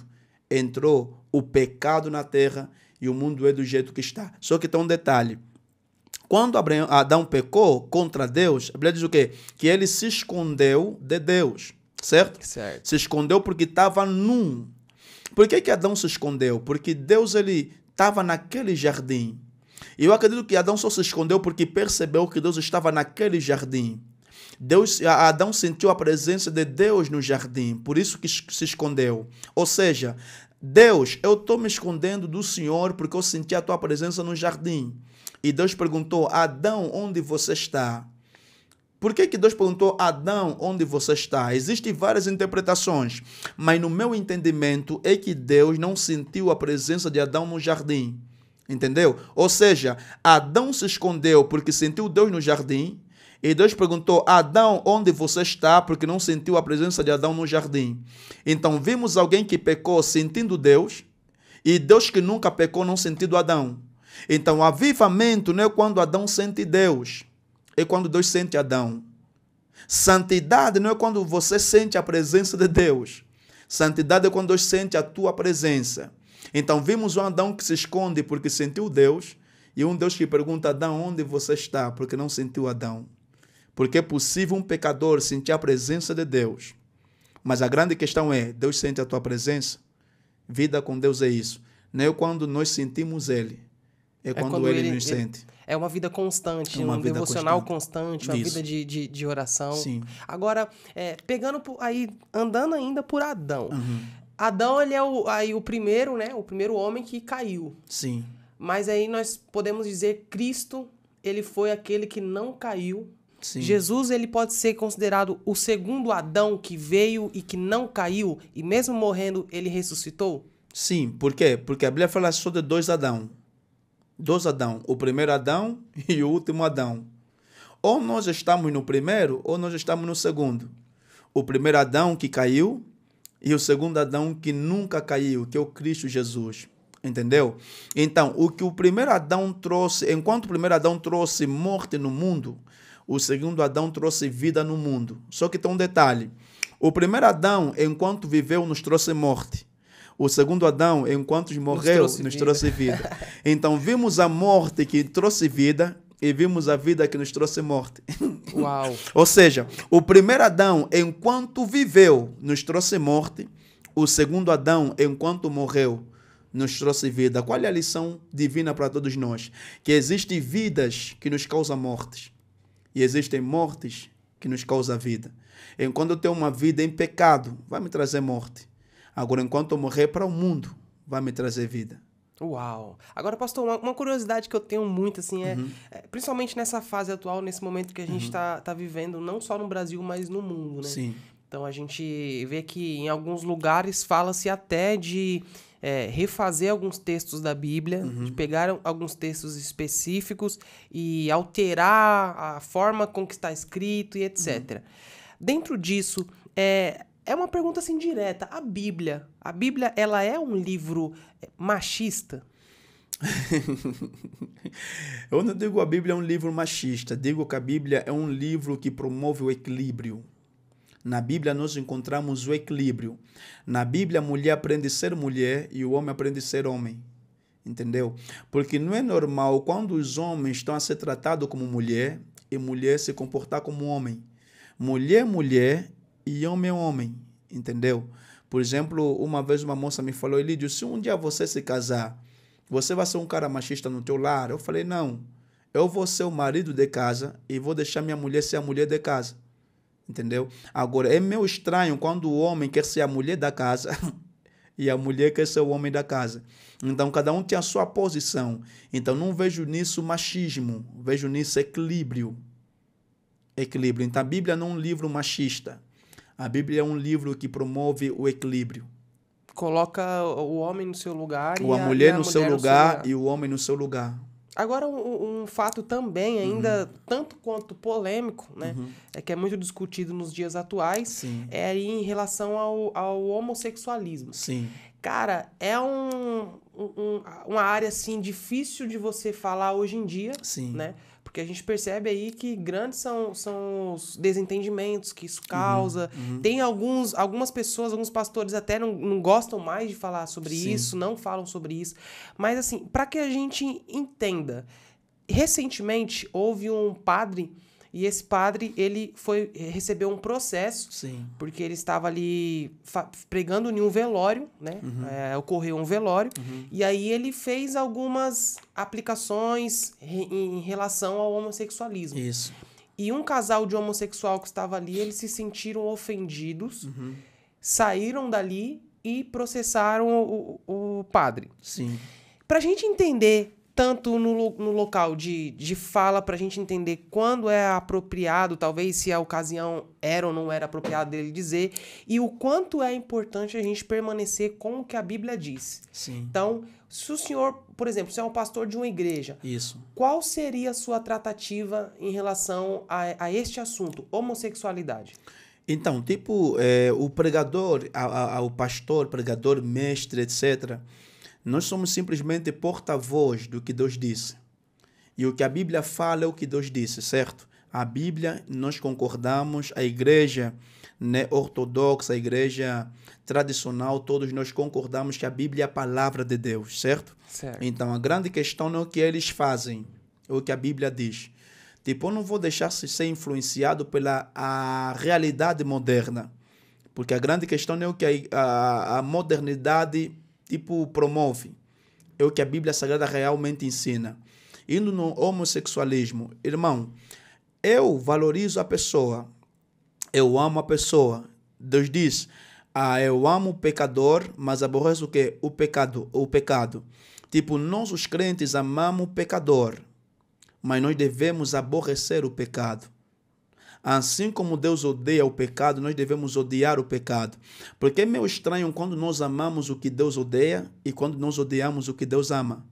entrou o pecado na terra e o mundo é do jeito que está. Só que tem um detalhe. Quando Adão pecou contra Deus, a Bíblia diz o quê? Que ele se escondeu de Deus, certo? certo. Se escondeu porque estava num Por que, que Adão se escondeu? Porque Deus ele estava naquele jardim. E eu acredito que Adão só se escondeu porque percebeu que Deus estava naquele jardim. Deus, Adão sentiu a presença de Deus no jardim, por isso que se escondeu. Ou seja, Deus, eu estou me escondendo do Senhor porque eu senti a tua presença no jardim. E Deus perguntou: Adão, onde você está? Por que, que Deus perguntou a Adão onde você está? Existem várias interpretações, mas no meu entendimento é que Deus não sentiu a presença de Adão no jardim. Entendeu? Ou seja, Adão se escondeu porque sentiu Deus no jardim, e Deus perguntou: Adão, onde você está? Porque não sentiu a presença de Adão no jardim. Então vimos alguém que pecou sentindo Deus, e Deus que nunca pecou não sentindo Adão. Então, avivamento não é quando Adão sente Deus, é quando Deus sente Adão. Santidade não é quando você sente a presença de Deus. Santidade é quando Deus sente a tua presença. Então, vimos um Adão que se esconde porque sentiu Deus, e um Deus que pergunta a Adão onde você está, porque não sentiu Adão porque é possível um pecador sentir a presença de Deus. Mas a grande questão é: Deus sente a tua presença? Vida com Deus é isso. Não é quando nós sentimos Ele, é, é quando, quando, Ele, ele nos ele... É sente. É uma vida constante, é uma um vida devocional constante, constante uma Isso. vida de, de, de, oração. Sim. Agora, é, pegando aí, andando ainda por Adão. Uhum. Adão, ele é o, aí, o primeiro, né? O primeiro homem que caiu. Sim. Mas aí nós podemos dizer Cristo, ele foi aquele que não caiu, Sim. Jesus ele pode ser considerado o segundo Adão que veio e que não caiu e mesmo morrendo ele ressuscitou? Sim, por quê? Porque a Bíblia fala sobre dois Adão. Dois Adão, o primeiro Adão *laughs* e o último Adão. Ou nós estamos no primeiro ou nós estamos no segundo. O primeiro Adão que caiu e o segundo Adão que nunca caiu, que é o Cristo Jesus. Entendeu? Então, o que o primeiro Adão trouxe, enquanto o primeiro Adão trouxe morte no mundo, o segundo Adão trouxe vida no mundo. Só que tem um detalhe: o primeiro Adão, enquanto viveu, nos trouxe morte. O segundo Adão, enquanto morreu, nos trouxe, nos trouxe vida. *laughs* Então vimos a morte que trouxe vida e vimos a vida que nos trouxe morte. *laughs* Uau! Ou seja, o primeiro Adão, enquanto viveu, nos trouxe morte. O segundo Adão, enquanto morreu, nos trouxe vida. Qual é a lição divina para todos nós? Que existem vidas que nos causam mortes e existem mortes que nos causam vida. Enquanto eu tenho uma vida em pecado, vai me trazer morte. Agora, enquanto eu morrer para o mundo, vai me trazer vida. Uau! Agora, pastor, uma, uma curiosidade que eu tenho muito, assim, é, uhum. é, principalmente nessa fase atual, nesse momento que a gente está uhum. Tá, tá vivendo, não só no Brasil, mas no mundo, né? Sim. Então, a gente vê que em alguns lugares fala-se até de é, refazer alguns textos da Bíblia, uhum. de pegar alguns textos específicos e alterar a forma com que está escrito e etc. Uhum. Dentro disso, é, é uma pergunta assim direta. A Bíblia, a Bíblia, ela é um livro é, machista? *laughs* Eu não digo a Bíblia é um livro machista, digo que a Bíblia é um livro que promove o equilíbrio. Na Bíblia nós encontramos o equilíbrio. Na Bíblia a mulher aprende a ser mulher e o homem aprende a ser homem. Entendeu? Porque não é normal quando os homens estão a ser tratados como mulher e mulher se comportar como homem. Mulher é mulher e homem é homem. Entendeu? Por exemplo, uma vez uma moça me falou, Elídio, se um dia você se casar, você vai ser um cara machista no teu lar? Eu falei, não. Eu vou ser o marido de casa e vou deixar minha mulher ser a mulher de casa. Entendeu? Agora, é meio estranho quando o homem quer ser a mulher da casa *laughs* e a mulher quer ser o homem da casa. Então, cada um tem a sua posição. Então, não vejo nisso machismo, vejo nisso equilíbrio. Equilíbrio. Então, a Bíblia não é um livro machista. A Bíblia é um livro que promove o equilíbrio. Coloca o homem no seu lugar e a, mulher, a no, mulher seu lugar no seu lugar e o homem no seu lugar. Agora, um, um, fato também, ainda uhum. tanto quanto polêmico, né? Uhum. É que é muito discutido nos dias atuais, Sim. é em relação ao, ao homossexualismo. Sim. Cara, é um, um, uma área, assim, difícil de você falar hoje em dia, Sim. né? Porque a gente percebe aí que grandes são, são os desentendimentos que isso causa. Uhum, uhum. Tem alguns, algumas pessoas, alguns pastores até não, não gostam mais de falar sobre Sim. isso, não falam sobre isso. Mas, assim, para que a gente entenda, recentemente houve um padre e esse padre, ele foi eh, recebeu um processo, Sim. porque ele estava ali pregando em um velório, né? Uhum. É, ocorreu um velório. Uhum. E aí ele fez algumas aplicações em relação ao homossexualismo. Isso. E um casal de homossexual que estava ali, eles se sentiram ofendidos, uhum. saíram dali e processaram o, o, o padre. Sim. Para a gente entender tanto no, no local de, de fala para a gente entender quando é apropriado, talvez se a ocasião era ou não era apropriado dele dizer, e o quanto é importante a gente permanecer com o que a Bíblia diz. Sim. Então, se o senhor, por exemplo, se é um pastor de uma igreja, isso. qual seria a sua tratativa em relação a, a este assunto, homossexualidade? Então, tipo, é, o pregador, a, a, o pastor, pregador, mestre, etc., nós somos simplesmente porta-voz do que Deus disse. E o que a Bíblia fala é o que Deus disse, certo? A Bíblia, nós concordamos, a igreja né, ortodoxa, a igreja tradicional, todos nós concordamos que a Bíblia é a palavra de Deus, certo? certo? Então, a grande questão não é o que eles fazem, é o que a Bíblia diz. Tipo, eu não vou deixar se ser influenciado pela a realidade moderna, porque a grande questão não é o que a, a, a modernidade tipo, promove. É o que a Bíblia Sagrada realmente ensina. Indo no homossexualismo, irmão, eu valorizo a pessoa, eu amo a pessoa. Deus diz, ah, eu amo o pecador, mas aborreço o que O pecado, o pecado. Tipo, nós os crentes amamos o pecador, mas nós devemos aborrecer o pecado. Assim como Deus odeia o pecado, nós devemos odiar o pecado. Porque é meio estranho quando nós amamos o que Deus odeia e quando nós odiamos o que Deus ama.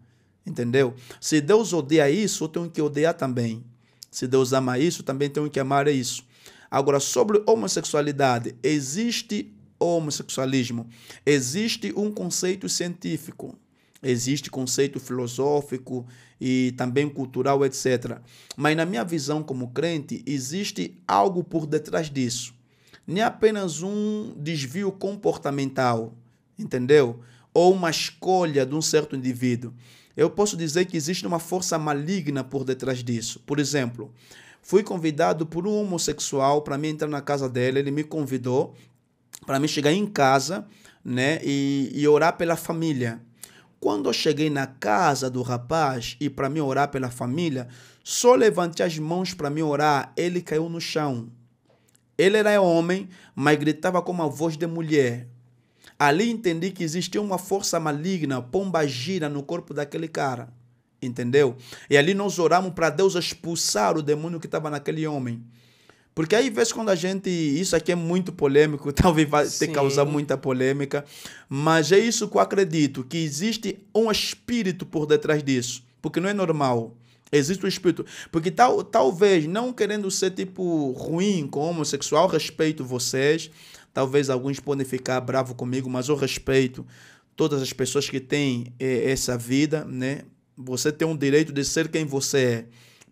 Entendeu? Se Deus odeia isso, eu tenho que odiar também. Se Deus ama isso, também tenho que amar isso. Agora, sobre homossexualidade, existe homossexualismo. Existe um conceito científico existe conceito filosófico e também cultural, etc. Mas na minha visão como crente, existe algo por detrás disso. Nem apenas um desvio comportamental, entendeu? Ou uma escolha de um certo indivíduo. Eu posso dizer que existe uma força maligna por detrás disso. Por exemplo, fui convidado por um homossexual para me entrar na casa dela, ele me convidou para me chegar em casa, né, e, e orar pela família quando eu cheguei na casa do rapaz e para me orar pela família, só levantei as mãos para me orar, ele caiu no chão. Ele era homem, mas gritava com uma voz de mulher. Ali entendi que existia uma força maligna, pomba gira no corpo daquele cara. Entendeu? E ali nós oramos para Deus expulsar o demônio que estava naquele homem. Porque aí, vez quando a gente. Isso aqui é muito polêmico, *laughs* talvez vai ter causar muita polêmica, mas é isso que eu acredito: que existe um espírito por detrás disso. Porque não é normal. Existe o um espírito. Porque tal, talvez, não querendo ser tipo ruim com homossexual, respeito vocês. Talvez alguns podem ficar bravo comigo, mas eu respeito todas as pessoas que têm é, essa vida, né? Você tem o um direito de ser quem você é.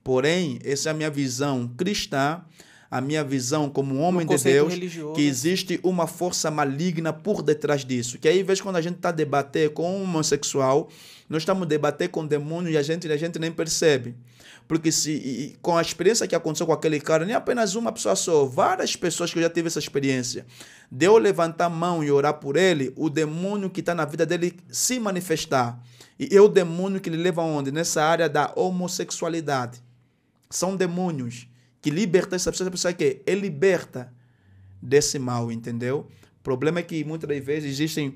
Porém, essa é a minha visão cristã a minha visão como homem de Deus, religioso. que existe uma força maligna por detrás disso. Que aí, vez quando a gente está debater com um homossexual, nós estamos debater com demônio e a gente, a gente nem percebe. Porque se e, com a experiência que aconteceu com aquele cara, nem apenas uma pessoa só, várias pessoas que eu já tive essa experiência, de levantar a mão e orar por ele, o demônio que está na vida dele se manifestar. E é o demônio que ele leva onde? Nessa área da homossexualidade. São demônios que liberta essa pessoa, você pessoa que é liberta desse mal, entendeu? O problema é que muitas das vezes existem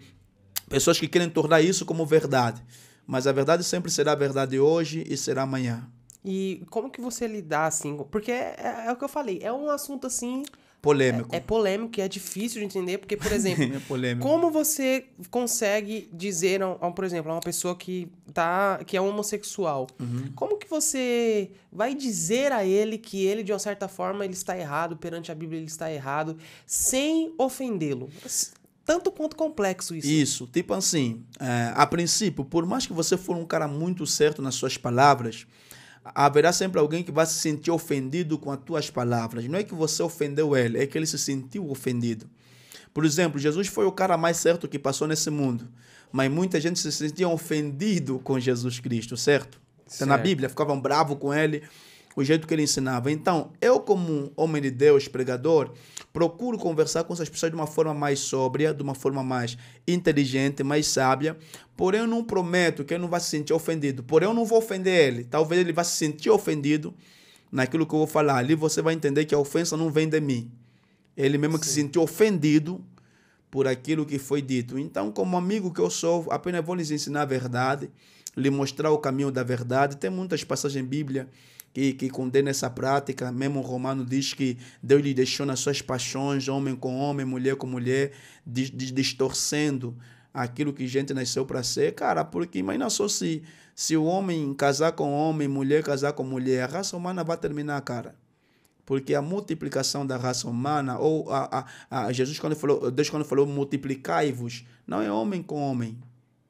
pessoas que querem tornar isso como verdade, mas a verdade sempre será verdade hoje e será amanhã. E como que você lidar assim? Porque é, é, é o que eu falei, é um assunto assim Polêmico. É, é polêmico e é difícil de entender, porque, por *laughs* exemplo, é como você consegue dizer, a, a, por exemplo, a uma pessoa que, tá, que é homossexual, uhum. como que você vai dizer a ele que ele, de uma certa forma, ele está errado, perante a Bíblia ele está errado, sem ofendê-lo? tanto quanto complexo isso. Isso, tipo assim, é, a princípio, por mais que você for um cara muito certo nas suas palavras, haverá sempre alguém que vai se sentir ofendido com as tuas palavras. Não é que você ofendeu ele, é que ele se sentiu ofendido. Por exemplo, Jesus foi o cara mais certo que passou nesse mundo, mas muita gente se sentia ofendido com Jesus Cristo, certo? Está na Bíblia, ficavam bravo com ele, o jeito que ele ensinava. Então, eu como homem de Deus, pregador, procuro conversar com essas pessoas de uma forma mais sóbria, de uma forma mais inteligente, mais sábia. Porém, eu não prometo que ele não vai se sentir ofendido. Porém, eu não vou ofender ele. Talvez ele vá se sentir ofendido naquilo que eu vou falar. Ali você vai entender que a ofensa não vem de mim. Ele mesmo Sim. que se sentiu ofendido por aquilo que foi dito. Então, como amigo que eu sou, apenas vou lhes ensinar a verdade, lhe mostrar o caminho da verdade. Tem muitas passagens bíblicas que, que condena essa prática. Mesmo o Romano diz que Deus lhe deixou nas suas paixões, homem com homem, mulher com mulher, dis, dis, distorcendo aquilo que gente nasceu para ser. Cara, porque imagina só se, se o homem casar com homem, mulher casar com mulher, a raça humana vai terminar, cara. Porque a multiplicação da raça humana, ou a, a, a Jesus quando falou, Deus quando falou multiplicai-vos, não é homem com homem,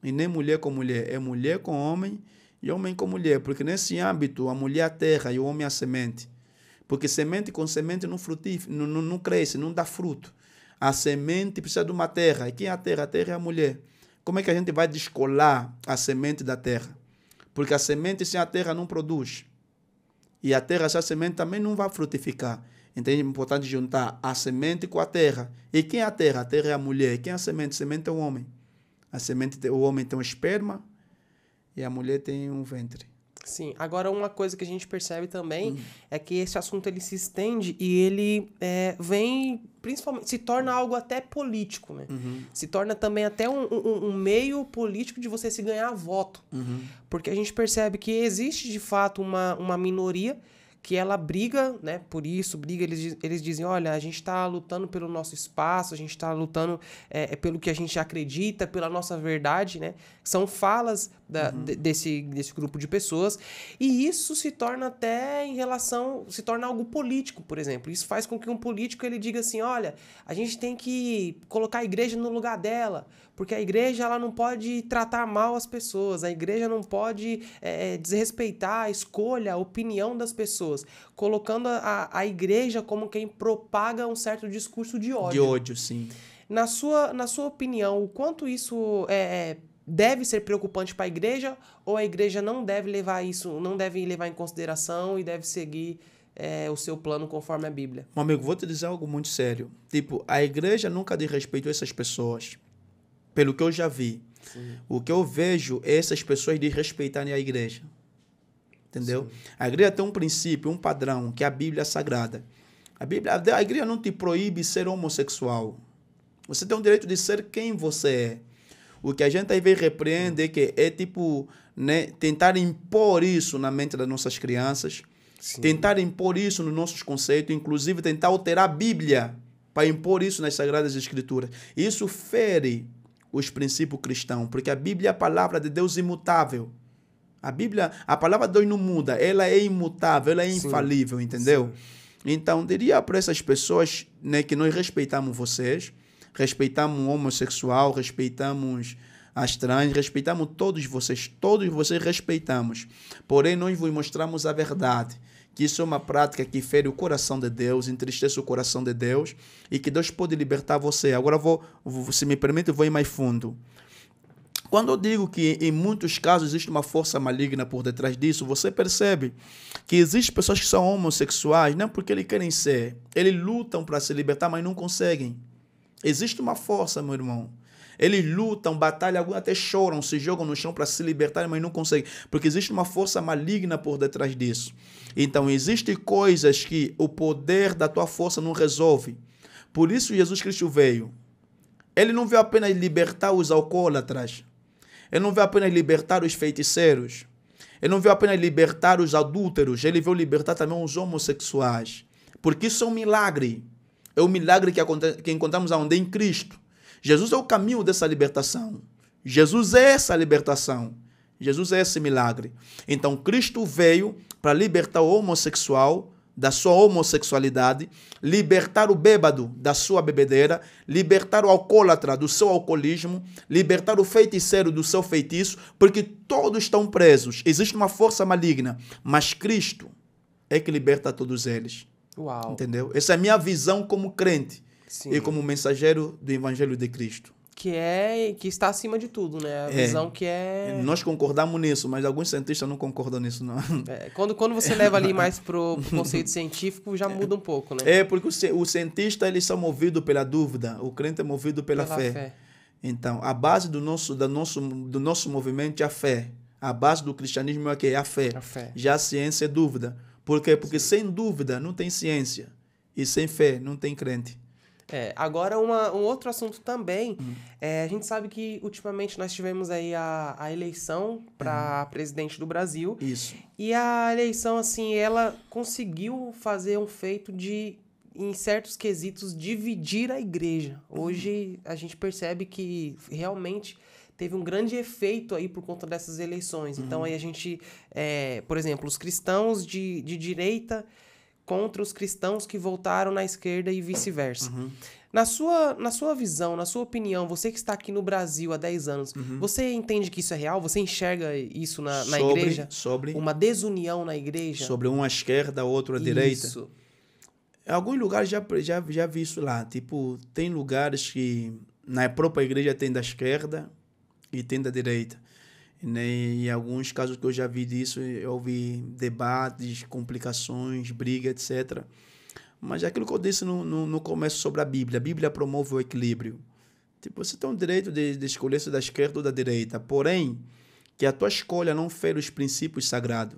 e nem mulher com mulher, é mulher com homem e homem com mulher, porque nesse âmbito a mulher é a terra e o homem é a semente. Porque semente com semente não, frutifica, não, não, não cresce, não dá fruto. A semente precisa de uma terra. E quem é a terra? A terra é a mulher. Como é que a gente vai descolar a semente da terra? Porque a semente sem a terra não produz. E a terra sem a semente também não vai frutificar. Então é importante juntar a semente com a terra. E quem é a terra? A terra é a mulher. E quem é a semente? A semente é o homem. A semente, o homem tem o esperma, e a mulher tem um ventre. Sim. Agora, uma coisa que a gente percebe também hum. é que esse assunto ele se estende e ele é, vem, principalmente, se torna hum. algo até político, né? Uhum. Se torna também até um, um, um, meio político de você se ganhar voto. Uhum. Porque a gente percebe que existe, de fato, uma, uma minoria que ela briga, né? Por isso, briga, eles, eles dizem, olha, a gente está lutando pelo nosso espaço, a gente está lutando é, é, pelo que a gente acredita, pela nossa verdade, né? São falas da, uhum. desse, desse grupo de pessoas. E isso se torna até em relação. se torna algo político, por exemplo. Isso faz com que um político ele diga assim: olha, a gente tem que colocar a igreja no lugar dela, porque a igreja ela não pode tratar mal as pessoas, a igreja não pode é, é desrespeitar a escolha, a opinião das pessoas, colocando a, a igreja como quem propaga um certo discurso de ódio. De ódio, sim. Na sua, na sua opinião, o quanto isso é, é deve ser preocupante para a igreja ou a igreja não deve levar isso, não deve levar em consideração e deve seguir é, o seu plano conforme a Bíblia? Meu amigo, vou te dizer algo muito sério. Tipo, a igreja nunca desrespeitou essas pessoas, pelo que eu já vi. Sim. O que eu vejo é essas pessoas desrespeitarem a igreja. Entendeu? Sim. A igreja tem um princípio, um padrão, que é a Bíblia sagrada. A, Bíblia, a igreja não te proíbe ser homossexual. Você tem o direito de ser quem você é. O que a gente aí vem repreender é que é tipo né, tentar impor isso na mente das nossas crianças, Sim. tentar impor isso nos nossos conceitos, inclusive tentar alterar a Bíblia para impor isso nas Sagradas Escrituras. Isso fere os princípios cristãos, porque a Bíblia é a palavra de Deus imutável. A Bíblia, a palavra de Deus não muda, ela é imutável, ela é Sim. infalível, entendeu? Sim. Então, diria para essas pessoas né, que nós respeitamos vocês, respeitamos o homossexual, respeitamos as trans, respeitamos todos vocês, todos vocês respeitamos. Porém, nós vos mostramos a verdade, que isso é uma prática que fere o coração de Deus, entristece o coração de Deus e que Deus pode libertar você. Agora, vou, se me permite, vou ir mais fundo. Quando eu digo que em muitos casos existe uma força maligna por detrás disso, você percebe que existem pessoas que são homossexuais não porque eles querem ser, eles lutam para se libertar, mas não conseguem. Existe uma força, meu irmão. Eles lutam, batalham, alguns até choram, se jogam no chão para se libertarem, mas não conseguem, porque existe uma força maligna por detrás disso. Então, existem coisas que o poder da tua força não resolve. Por isso, Jesus Cristo veio. Ele não veio apenas libertar os alcoólatras. Ele não veio apenas libertar os feiticeiros. Ele não veio apenas libertar os adúlteros. Ele veio libertar também os homossexuais. Porque isso é um milagre. É o milagre que, que encontramos aonde? Em Cristo. Jesus é o caminho dessa libertação. Jesus é essa libertação. Jesus é esse milagre. Então, Cristo veio para libertar o homossexual da sua homossexualidade, libertar o bêbado da sua bebedeira, libertar o alcoólatra do seu alcoolismo, libertar o feiticeiro do seu feitiço, porque todos estão presos. Existe uma força maligna, mas Cristo é que liberta todos eles. Uau. Entendeu? Essa é a minha visão como crente Sim. e como mensageiro do Evangelho de Cristo. Que é que está acima de tudo, né? A é. visão que é. Nós concordamos nisso, mas alguns cientistas não concordam nisso, não. É, quando, quando você leva ali *laughs* mais pro, o conceito científico, já é. muda um pouco, né? É, porque o, o cientista eles são movidos pela dúvida, o crente é movido pela, pela fé. fé. Então, a base do nosso, do nosso, do nosso movimento é a fé. A base do cristianismo é, quê? é a fé. a fé. Já a ciência é dúvida. Por quê? Porque Sim. sem dúvida não tem ciência. E sem fé não tem crente. É, agora uma, um outro assunto também. Hum. É, a gente sabe que ultimamente nós tivemos aí a, a eleição para hum. presidente do Brasil. Isso. E a eleição, assim, ela conseguiu fazer um feito de, em certos quesitos, dividir a igreja. Uhum. Hoje a gente percebe que realmente teve um grande efeito aí por conta dessas eleições. Então, uhum. Então aí a gente, é, por exemplo, os cristãos de, de direita contra os cristãos que voltaram na esquerda e vice-versa. Uhum. Na sua, na sua visão, na sua opinião, você que está aqui no Brasil há 10 anos, uhum. você entende que isso é real? Você enxerga isso na, sobre, igreja? Sobre. Uma desunião na igreja? Sobre uma esquerda, outra direita? Isso. Em alguns lugares já, já, já vi isso lá. Tipo, tem lugares que na própria igreja tem da esquerda, e tem da direita. Em alguns casos que eu já vi disso, eu ouvi debates, complicações, briga, etc. Mas é aquilo que eu disse no, no, no começo sobre a Bíblia. A Bíblia promove o equilíbrio. Tipo, você tem o direito de, de escolher se da esquerda ou da direita. Porém, que a tua escolha não fere os princípios sagrados.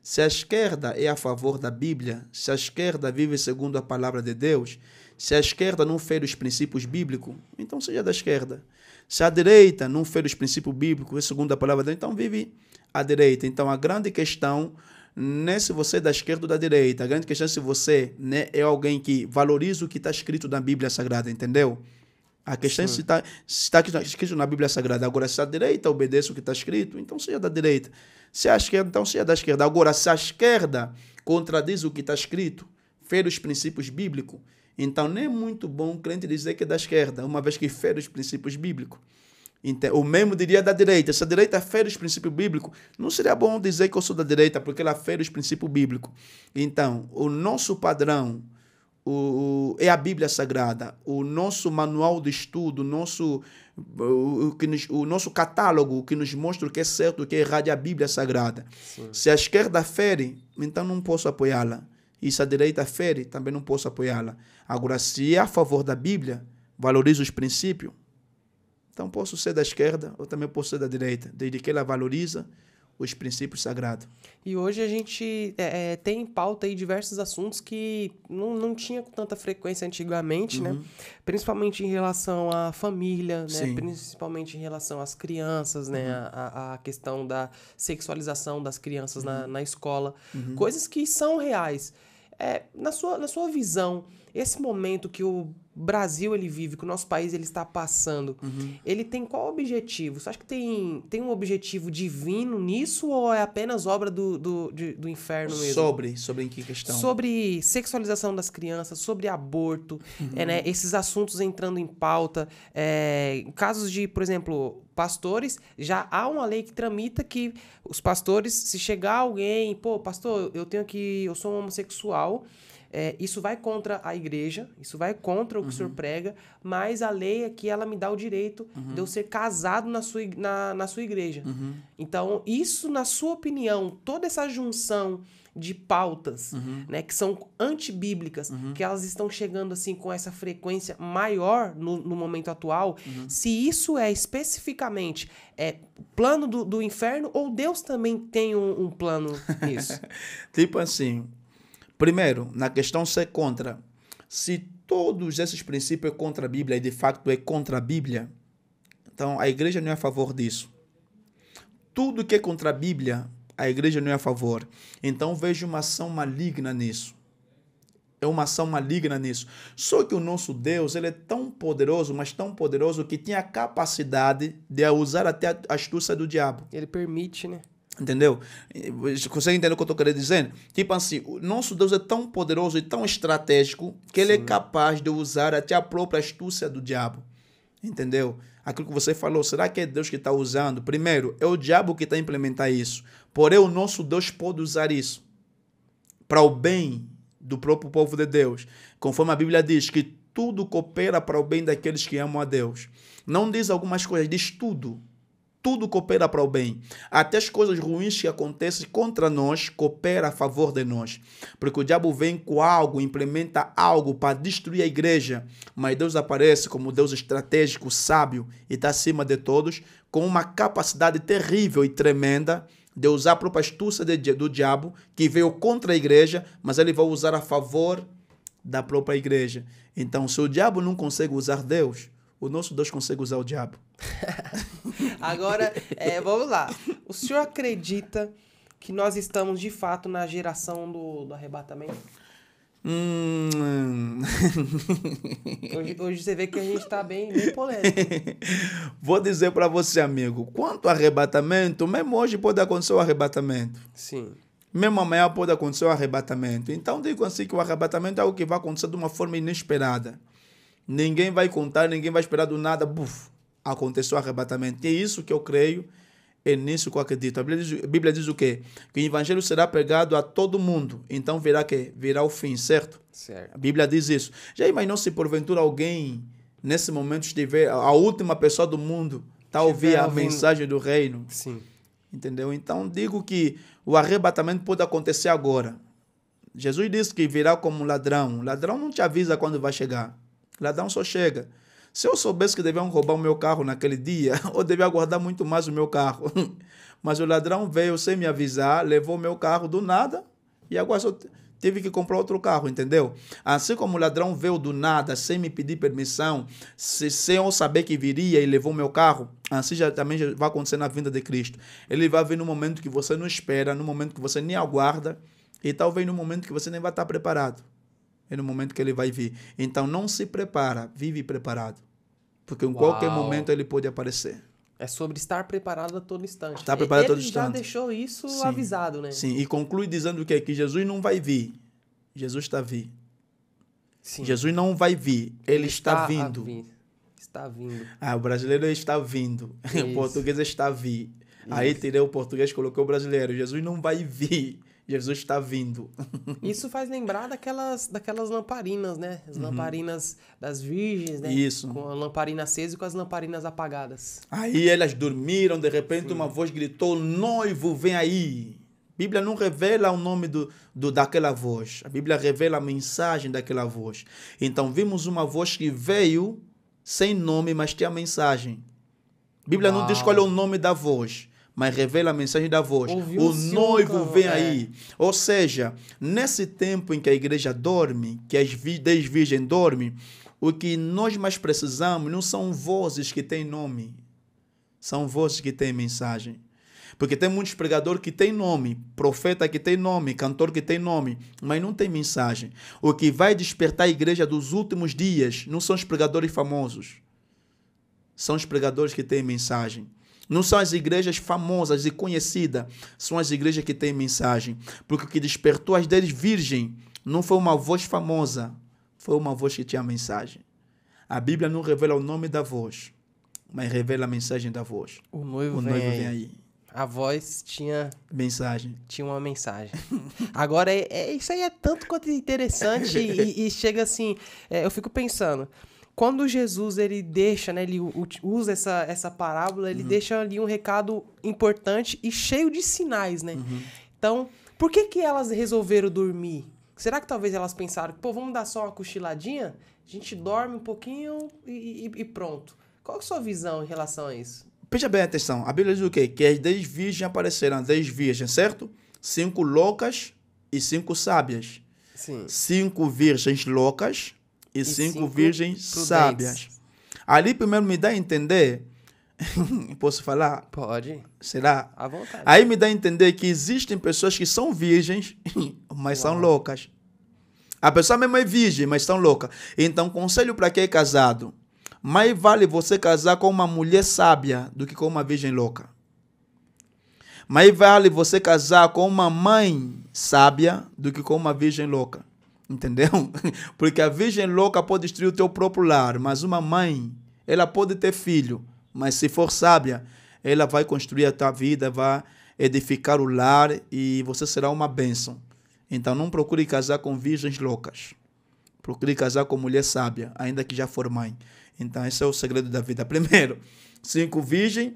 Se a esquerda é a favor da Bíblia, se a esquerda vive segundo a palavra de Deus, se a esquerda não fere os princípios bíblicos, então seja da esquerda. Se a direita não fez os princípios bíblicos, é segundo a palavra de Deus, então vive à direita. Então a grande questão não é se você é da esquerda ou da direita. A grande questão é se você né, é alguém que valoriza o que está escrito na Bíblia Sagrada, entendeu? A questão Sim. é se está tá, tá escrito na Bíblia Sagrada. Agora, se a direita obedece o que está escrito, então seja da direita. Se a esquerda, então seja da esquerda. Agora, se a esquerda contradiz o que está escrito, fere os princípios bíblicos, então, nem é muito bom o crente dizer que é da esquerda, uma vez que fere os princípios bíblicos. Então, o mesmo diria da direita. Se a direita fere os princípios bíblicos, não seria bom dizer que eu sou da direita, porque ela fere os princípios bíblicos. Então, o nosso padrão o, é a Bíblia Sagrada, o nosso manual de estudo, o nosso, o, que nos, o nosso catálogo que nos mostra o que é certo, e o que é errado é a Bíblia Sagrada. Sim. Se a esquerda fere, então não posso apoiá-la e se a direita fere, também não posso apoiá-la. Agora, se é a favor da Bíblia, valoriza os princípios, então posso ser da esquerda ou também posso ser da direita, desde que ela valoriza os princípios sagrados. E hoje a gente é, é tem em pauta aí diversos assuntos que não, não tinha com tanta frequência antigamente, né? uhum. né? Principalmente em relação à família, né? Principalmente em relação às crianças, né? uhum. né? A, a, questão da sexualização das crianças uhum. na, na escola. Uhum. Coisas que são reais é, na, sua, na sua visão, esse momento que o Brasil ele vive, que o nosso país ele está passando, uhum. ele tem qual objetivo? Você acha que tem, tem um objetivo divino nisso ou é apenas obra do, do, de, do inferno mesmo? Sobre, sobre em que questão? Sobre sexualização das crianças, sobre aborto, uhum. é, né, esses assuntos entrando em pauta. É, casos de, por exemplo, pastores, já há uma lei que tramita que os pastores, se chegar alguém, pô, pastor, eu tenho que. eu sou um homossexual. É, isso vai contra a igreja, isso vai contra o que uhum. o senhor uhum. prega, mas a lei aqui é ela me dá o direito uhum. de eu ser casado na sua, na, na sua igreja. Uhum. Então, isso, na sua opinião, toda essa junção de pautas, uhum. né, que são antibíblicas, uhum. que elas estão chegando assim com essa frequência maior no, no momento atual, uhum. se isso é especificamente é plano do, do inferno ou Deus também tem um, um plano *laughs* nisso? tipo assim, Primeiro, na questão ser é contra. Se todos esses princípios é contra a Bíblia e de facto é contra a Bíblia, então a igreja não é a favor disso. Tudo que é contra a Bíblia, a igreja não é a favor. Então vejo uma ação maligna nisso. É uma ação maligna nisso. Só que o nosso Deus, ele é tão poderoso, mas tão poderoso que tem a capacidade de usar até a astúcia do diabo. Ele permite, né? Entendeu? Consegue entender o que eu estou querendo dizer? Tipo assim, o nosso Deus é tão poderoso e tão estratégico que ele é Sim. é capaz de usar até a própria astúcia do diabo. Entendeu? Aquilo que você falou, será que é Deus que está usando? Primeiro, é o diabo que está a implementar isso. Porém, o nosso Deus pode usar isso para o bem do próprio povo de Deus. Conforme a Bíblia diz que tudo coopera para o bem daqueles que amam a Deus. Não diz algumas coisas, diz tudo tudo coopera para o bem. Até as coisas ruins que acontecem contra nós coopera a favor de nós. Porque o diabo vem com algo, implementa algo para destruir a igreja. Mas Deus aparece como Deus estratégico, sábio e está acima de todos, com uma capacidade terrível e tremenda de usar a própria astúcia do diabo, que veio contra a igreja, mas ele vai usar a favor da própria igreja. Então, se o diabo não consegue usar Deus, o nosso Deus consegue usar o diabo. *laughs* Agora, é, vamos lá. O senhor acredita que nós estamos de fato na geração do, do arrebatamento? Hum. *laughs* hoje, hoje, você vê que a gente está bem, bem polêmico. *laughs* Vou dizer para você, amigo, quanto ao arrebatamento, mesmo hoje pode acontecer o arrebatamento. Sim. Mesmo amanhã pode acontecer o arrebatamento. Então, digo assim que o arrebatamento é algo que vai acontecer de uma forma inesperada. Ninguém vai contar, ninguém vai esperar do nada. Buf, aconteceu o arrebatamento. E é isso que eu creio, é nisso que eu acredito. A Bíblia diz, a Bíblia diz o quê? Que o evangelho será pregado a todo mundo. Então virá que Virá o fim, certo? Certo. A Bíblia diz isso. Já imaginou se porventura alguém, nesse momento, estiver, a última pessoa do mundo, está a ouvir a mensagem do reino? Sim. Entendeu? Então digo que o arrebatamento pode acontecer agora. Jesus disse que virá como ladrão. O ladrão não te avisa quando vai chegar. Ladrão só chega. Se eu soubesse que deviam roubar o meu carro naquele dia, *laughs* eu devia guardar muito mais o meu carro. *laughs* Mas o ladrão veio sem me avisar, levou o meu carro do nada e agora só tive que comprar outro carro, entendeu? Assim como o ladrão veio do nada, sem me pedir permissão, se, sem eu saber que viria e levou o meu carro, assim já, também já vai acontecer na vinda de Cristo. Ele vai vir no momento que você não espera, no momento que você nem aguarda e talvez no momento que você nem vai estar preparado é no momento que ele vai vir. Então não se prepara, vive preparado. Porque em Uau. qualquer momento ele pode aparecer. É sobre estar preparado a todo instante. Estar preparado ele a todo instante. Ele já deixou isso Sim. avisado, né? Sim, e conclui dizendo o que que Jesus não vai vir. Jesus está vindo. Sim. Jesus não vai vir, ele, ele está, está, vindo. Está vindo. Ah, o brasileiro está vindo. *laughs* Isso. O português está vir. Aí tirei o português, coloquei o brasileiro. Jesus não vai vir. Jesus está vindo. *laughs* Isso faz lembrar daquelas, daquelas lamparinas, né? As uhum. lamparinas das virgens, né? Isso. Com a lamparina acesa e com as lamparinas apagadas. Aí elas dormiram, de repente Sim. uma voz gritou: Noivo, vem aí. A Bíblia não revela o nome do, do, daquela voz. A Bíblia revela a mensagem daquela voz. Então vimos uma voz que veio sem nome, mas tinha mensagem. A Bíblia Uau. não diz qual é o nome da voz mas revela a mensagem da voz. Ouviu o noivo cara, vem é. aí. Ou seja, nesse tempo em que a igreja dorme, que as dez virgens dormem, o que nós mais precisamos não são vozes que têm nome, são vozes que têm mensagem. Porque tem muitos pregadores que têm nome, profeta que tem nome, cantor que tem nome, mas não tem mensagem. O que vai despertar a igreja dos últimos dias não são os pregadores famosos, são os pregadores que têm mensagem. Não são as igrejas famosas e conhecidas, são as igrejas que têm mensagem. Porque o que despertou as deles virgem não foi uma voz famosa, foi uma voz que tinha mensagem. A Bíblia não revela o nome da voz, mas revela a mensagem da voz. O noivo, o noivo vem, vem aí. A voz tinha. Mensagem. Tinha uma mensagem. *laughs* Agora, é, é isso aí é tanto quanto interessante *laughs* e, e, chega assim. É, eu fico pensando quando Jesus ele deixa, né, ele usa essa, essa parábola, ele uhum. deixa ali um recado importante e cheio de sinais, né? Uhum. Então, por que que elas resolveram dormir? Será que talvez elas pensaram, pô, vamos dar só uma cochiladinha? A gente dorme um pouquinho e, e, e pronto. Qual é a sua visão em relação a isso? Preste bem atenção. A Bíblia diz o quê? Que as dez virgens apareceram, dez virgens, certo? Cinco loucas e cinco sábias. Sim. Cinco virgens loucas e, cinco, cinco virgens prudentes. sábias. Ali primeiro me dá a entender. *laughs* Posso falar? Pode. Será? À vontade. Aí me dá a entender que existem pessoas que são virgens, *laughs* mas Uau. são loucas. A pessoa mesmo é virgem, mas são louca. Então, conselho para quem é casado: mais vale você casar com uma mulher sábia do que com uma virgem louca. Mais vale você casar com uma mãe sábia do que com uma virgem louca. Entendeu? *laughs* Porque a virgem louca pode destruir o teu próprio lar, mas uma mãe, ela pode ter filho, mas se for sábia, ela vai construir a tua vida, vai edificar o lar e você será uma bênção. Então não procure casar com virgens loucas. Procure casar com mulher sábia, ainda que já for mãe. Então esse é o segredo da vida. *laughs* Primeiro, cinco virgens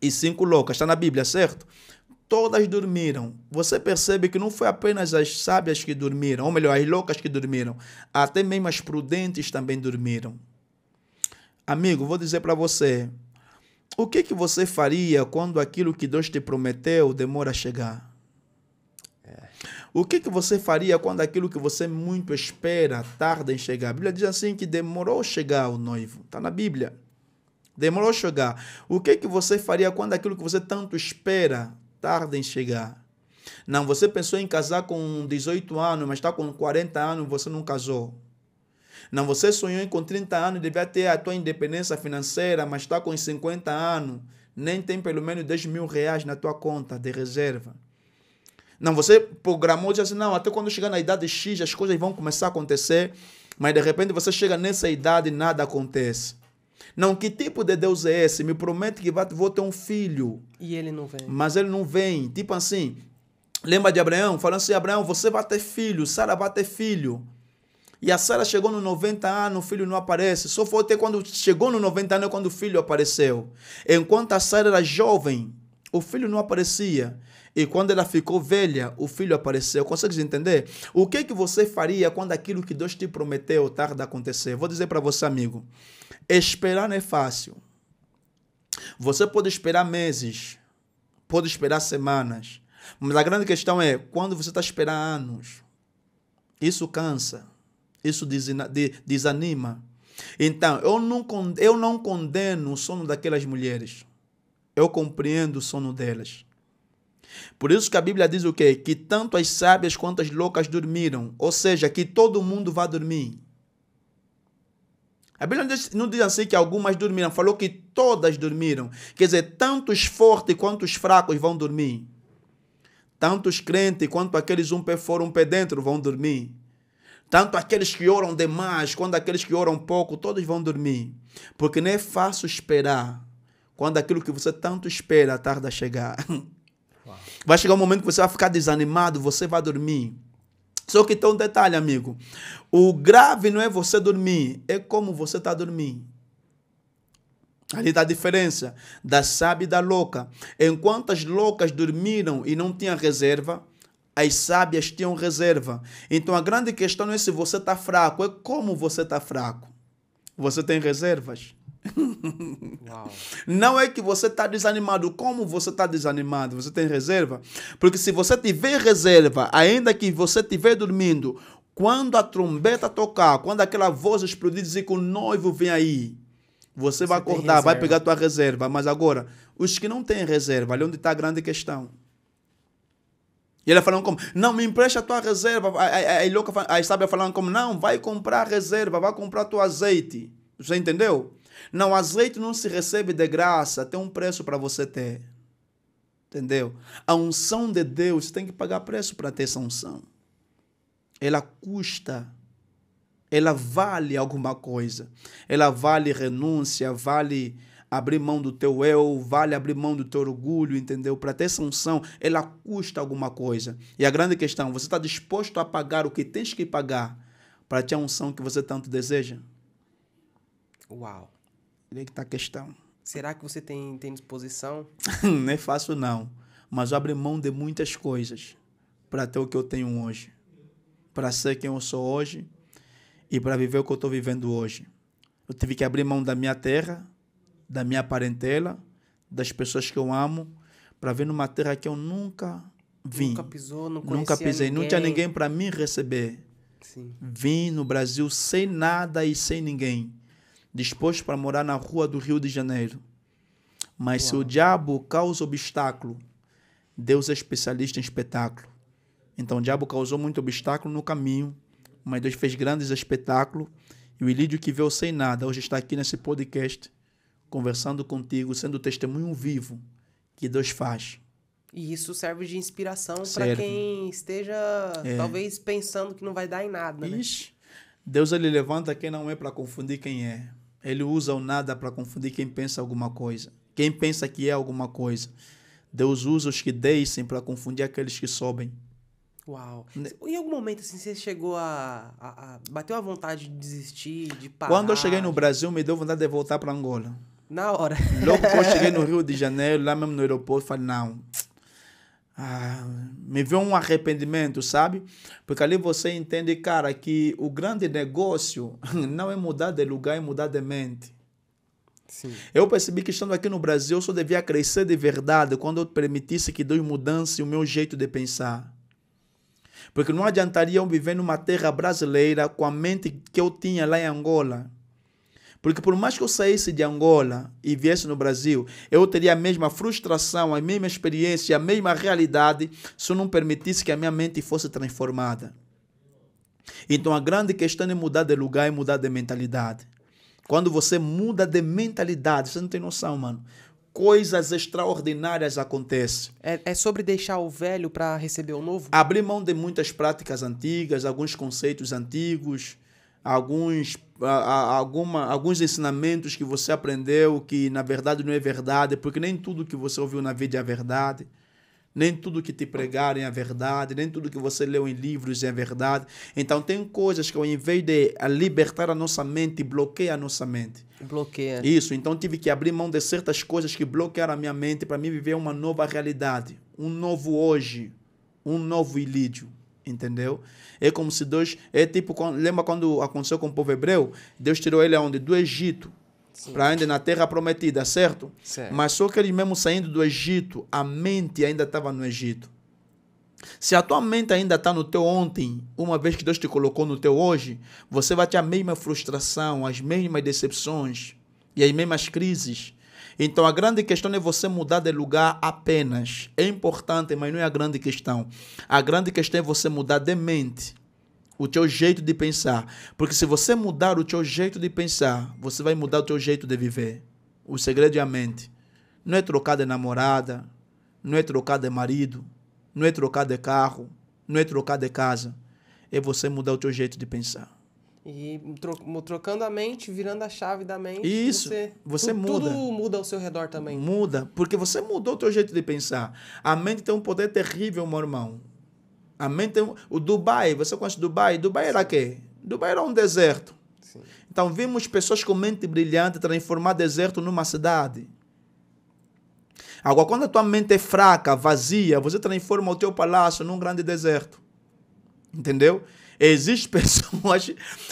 e cinco loucas. Está na Bíblia, certo? todas dormiram. Você percebe que não foi apenas as sábias que dormiram, ou melhor, as loucas que dormiram, até mesmo as prudentes também dormiram. Amigo, vou dizer para você, o que, que você faria quando aquilo que Deus te prometeu demora a chegar? O que, que você faria quando aquilo que você muito espera tarda em chegar? A Bíblia diz assim que demorou chegar o noivo. Está na Bíblia. Demorou chegar. O que, que você faria quando aquilo que você tanto espera tarda em chegar. Não, você pensou em casar com 18 anos, mas está com 40 anos, você não casou. Não, você sonhou em com 30 anos, devia ter a tua independência financeira, mas está com 50 anos, nem tem pelo menos 10 mil reais na tua conta de reserva. Não, você programou, disse assim, não, até quando chegar na idade X as coisas vão começar a acontecer, mas de repente você chega nessa idade e nada acontece. Não, que tipo de Deus é esse? Me promete que vou ter um filho. E ele não vem. Mas ele não vem. Tipo assim, lembra de Abraão? Falando assim, Abraão, você vai ter filho, Sara vai ter filho. E a Sara chegou nos 90 anos, o filho não aparece. Só foi até quando chegou nos 90 anos quando o filho apareceu. Enquanto a Sara era jovem, o filho não aparecia. E quando ela ficou velha, o filho apareceu. Consegues entender? O que, que você faria quando aquilo que Deus te prometeu tarda acontecer? Vou dizer para você, amigo. Esperar não é fácil. Você pode esperar meses, pode esperar semanas. Mas a grande questão é quando você está esperando anos. Isso cansa, isso desanima. Então, eu não, condeno, eu não condeno o sono daquelas mulheres. Eu compreendo o sono delas. Por isso que a Bíblia diz o quê? Que tanto as sábias quanto as loucas dormiram, ou seja, que todo mundo vai dormir. A Bíblia não diz, não diz assim que algumas dormiram, falou que todas dormiram. Quer dizer, tanto os fortes quanto os fracos vão dormir. Tanto os crentes quanto aqueles um pé fora, um pé dentro vão dormir. Tanto aqueles que oram demais quanto aqueles que oram pouco, todos vão dormir. Porque não é fácil esperar quando aquilo que você tanto espera tarda a chegar. *laughs* Claro. Vai chegar um momento que você vai ficar desanimado, você vai dormir. Só que tem um detalhe, amigo. O grave não é você dormir, é como você está dormindo. Ali está a diferença da sábia e da louca. Enquanto as loucas dormiram e não tinham reserva, as sábias tinham reserva. Então a grande questão não é se você está fraco, é como você está fraco. Você tem reservas? Uau. Não é que você está desanimado. Como você está desanimado? Você tem reserva? Porque se você tiver reserva, ainda que você estiver dormindo, quando a trombeta tocar, quando aquela voz explodir dizer que o noivo vem aí, você, você vai acordar, vai pegar a tua reserva. Mas agora, os que não têm reserva, ali onde está a grande questão. E ela falando como, não, me empresta a tua reserva. Aí, louca, aí sabe, falando como, não, vai comprar reserva, vai comprar teu azeite. Você entendeu? Não, azeite não se recebe de graça, tem um preço para você ter. Entendeu? A unção de Deus tem que pagar preço para ter essa unção. Ela custa. Ela vale alguma coisa. Ela vale renúncia, vale abrir mão do teu eu, vale abrir mão do teu orgulho, entendeu? Para ter essa unção, ela custa alguma coisa. E a grande questão, você está disposto a pagar o que tens que pagar para ter a unção que você tanto deseja? Uau! Ele que tá a questão. Será que você tem, tem disposição? *laughs* não é fácil, não. Mas eu abri mão de muitas coisas para ter o que eu tenho hoje. Para ser quem eu sou hoje e para viver o que eu estou vivendo hoje. Eu tive que abrir mão da minha terra, da minha parentela, das pessoas que eu amo, para vir numa terra que eu nunca vim. Nunca pisou, não Nunca pisei, ninguém. não tinha ninguém para me receber. Sim. Vim no Brasil sem nada e sem ninguém disposto para morar na rua do Rio de Janeiro. Mas Uau. se o diabo causa obstáculo, Deus é especialista em espetáculo. Então o diabo causou muito obstáculo no caminho, mas Deus fez grandes espetáculos. E o Ilídio que veio sem nada, hoje está aqui nesse podcast, conversando contigo, sendo testemunho vivo que Deus faz. E isso serve de inspiração para quem esteja é. talvez pensando que não vai dar em nada, né? Deus ele levanta quem não é para confundir quem é. Ele usa o nada para confundir quem pensa alguma coisa. Quem pensa que é alguma coisa. Deus usa os que descem para confundir aqueles que sobem. Uau. Né? Em algum momento, assim, você chegou a, a, a, Bateu a vontade de desistir, de parar? Quando eu cheguei no Brasil, me deu vontade de voltar para Angola. Na hora. Logo que eu cheguei no *laughs* Rio de Janeiro, lá mesmo no aeroporto, falei, não, ah, me veio um arrependimento, sabe? Porque ali você entende, cara, que o grande negócio *laughs* não é mudar de lugar, é mudar de mente. Sim. Eu percebi que estando aqui no Brasil, eu só devia crescer de verdade quando eu permitisse que Deus mudasse o meu jeito de pensar. Porque não adiantaria eu viver numa terra brasileira com a mente que eu tinha lá em Angola. Porque por mais que eu saísse de Angola e viesse no Brasil, eu teria a mesma frustração, a mesma experiência, a mesma realidade se eu não permitisse que a minha mente fosse transformada. Então a grande questão é mudar de lugar e mudar de mentalidade. Quando você muda de mentalidade, você não tem noção, mano. Coisas extraordinárias acontecem. É, é sobre deixar o velho para receber o novo? Abrir mão de muitas práticas antigas, alguns conceitos antigos, alguns, alguma, alguns ensinamentos que você aprendeu que na verdade não é verdade, porque nem tudo que você ouviu na vida é verdade. Nem tudo que te pregarem é verdade, nem tudo que você leu em livros é verdade. Então, tem coisas que, ao invés de libertar a nossa mente, bloqueia a nossa mente. Bloqueia. Isso. Então, tive que abrir mão de certas coisas que bloquearam a minha mente para mim viver uma nova realidade, um novo hoje, um novo ilídio. Entendeu? É como se Deus. É tipo, lembra quando aconteceu com o povo hebreu? Deus tirou ele aonde? Do Egito. Para ainda na terra prometida, certo? certo? Mas só que ele mesmo saindo do Egito, a mente ainda estava no Egito. Se a tua mente ainda está no teu ontem, uma vez que Deus te colocou no teu hoje, você vai ter a mesma frustração, as mesmas decepções e as mesmas crises então a grande questão é você mudar de lugar apenas. É importante, mas não é a grande questão. A grande questão é você mudar de mente o teu jeito de pensar. Porque se você mudar o teu jeito de pensar, você vai mudar o teu jeito de viver. O segredo é a mente. Não é trocar de namorada, não é trocar de marido, não é trocar de carro, não é trocar de casa. É você mudar o teu jeito de pensar. E tro trocando a mente, virando a chave da mente. Isso, você, você tu, muda. Tudo muda ao seu redor também. Muda, porque você mudou o teu jeito de pensar. A mente tem um poder terrível, meu irmão. A mente tem O Dubai, você conhece Dubai? Dubai era quê? Dubai era um deserto. Sim. Então vimos pessoas com mente brilhante transformar deserto numa cidade. Agora, quando a tua mente é fraca, vazia, você transforma o teu palácio num grande deserto. Entendeu? Existem *laughs* pessoas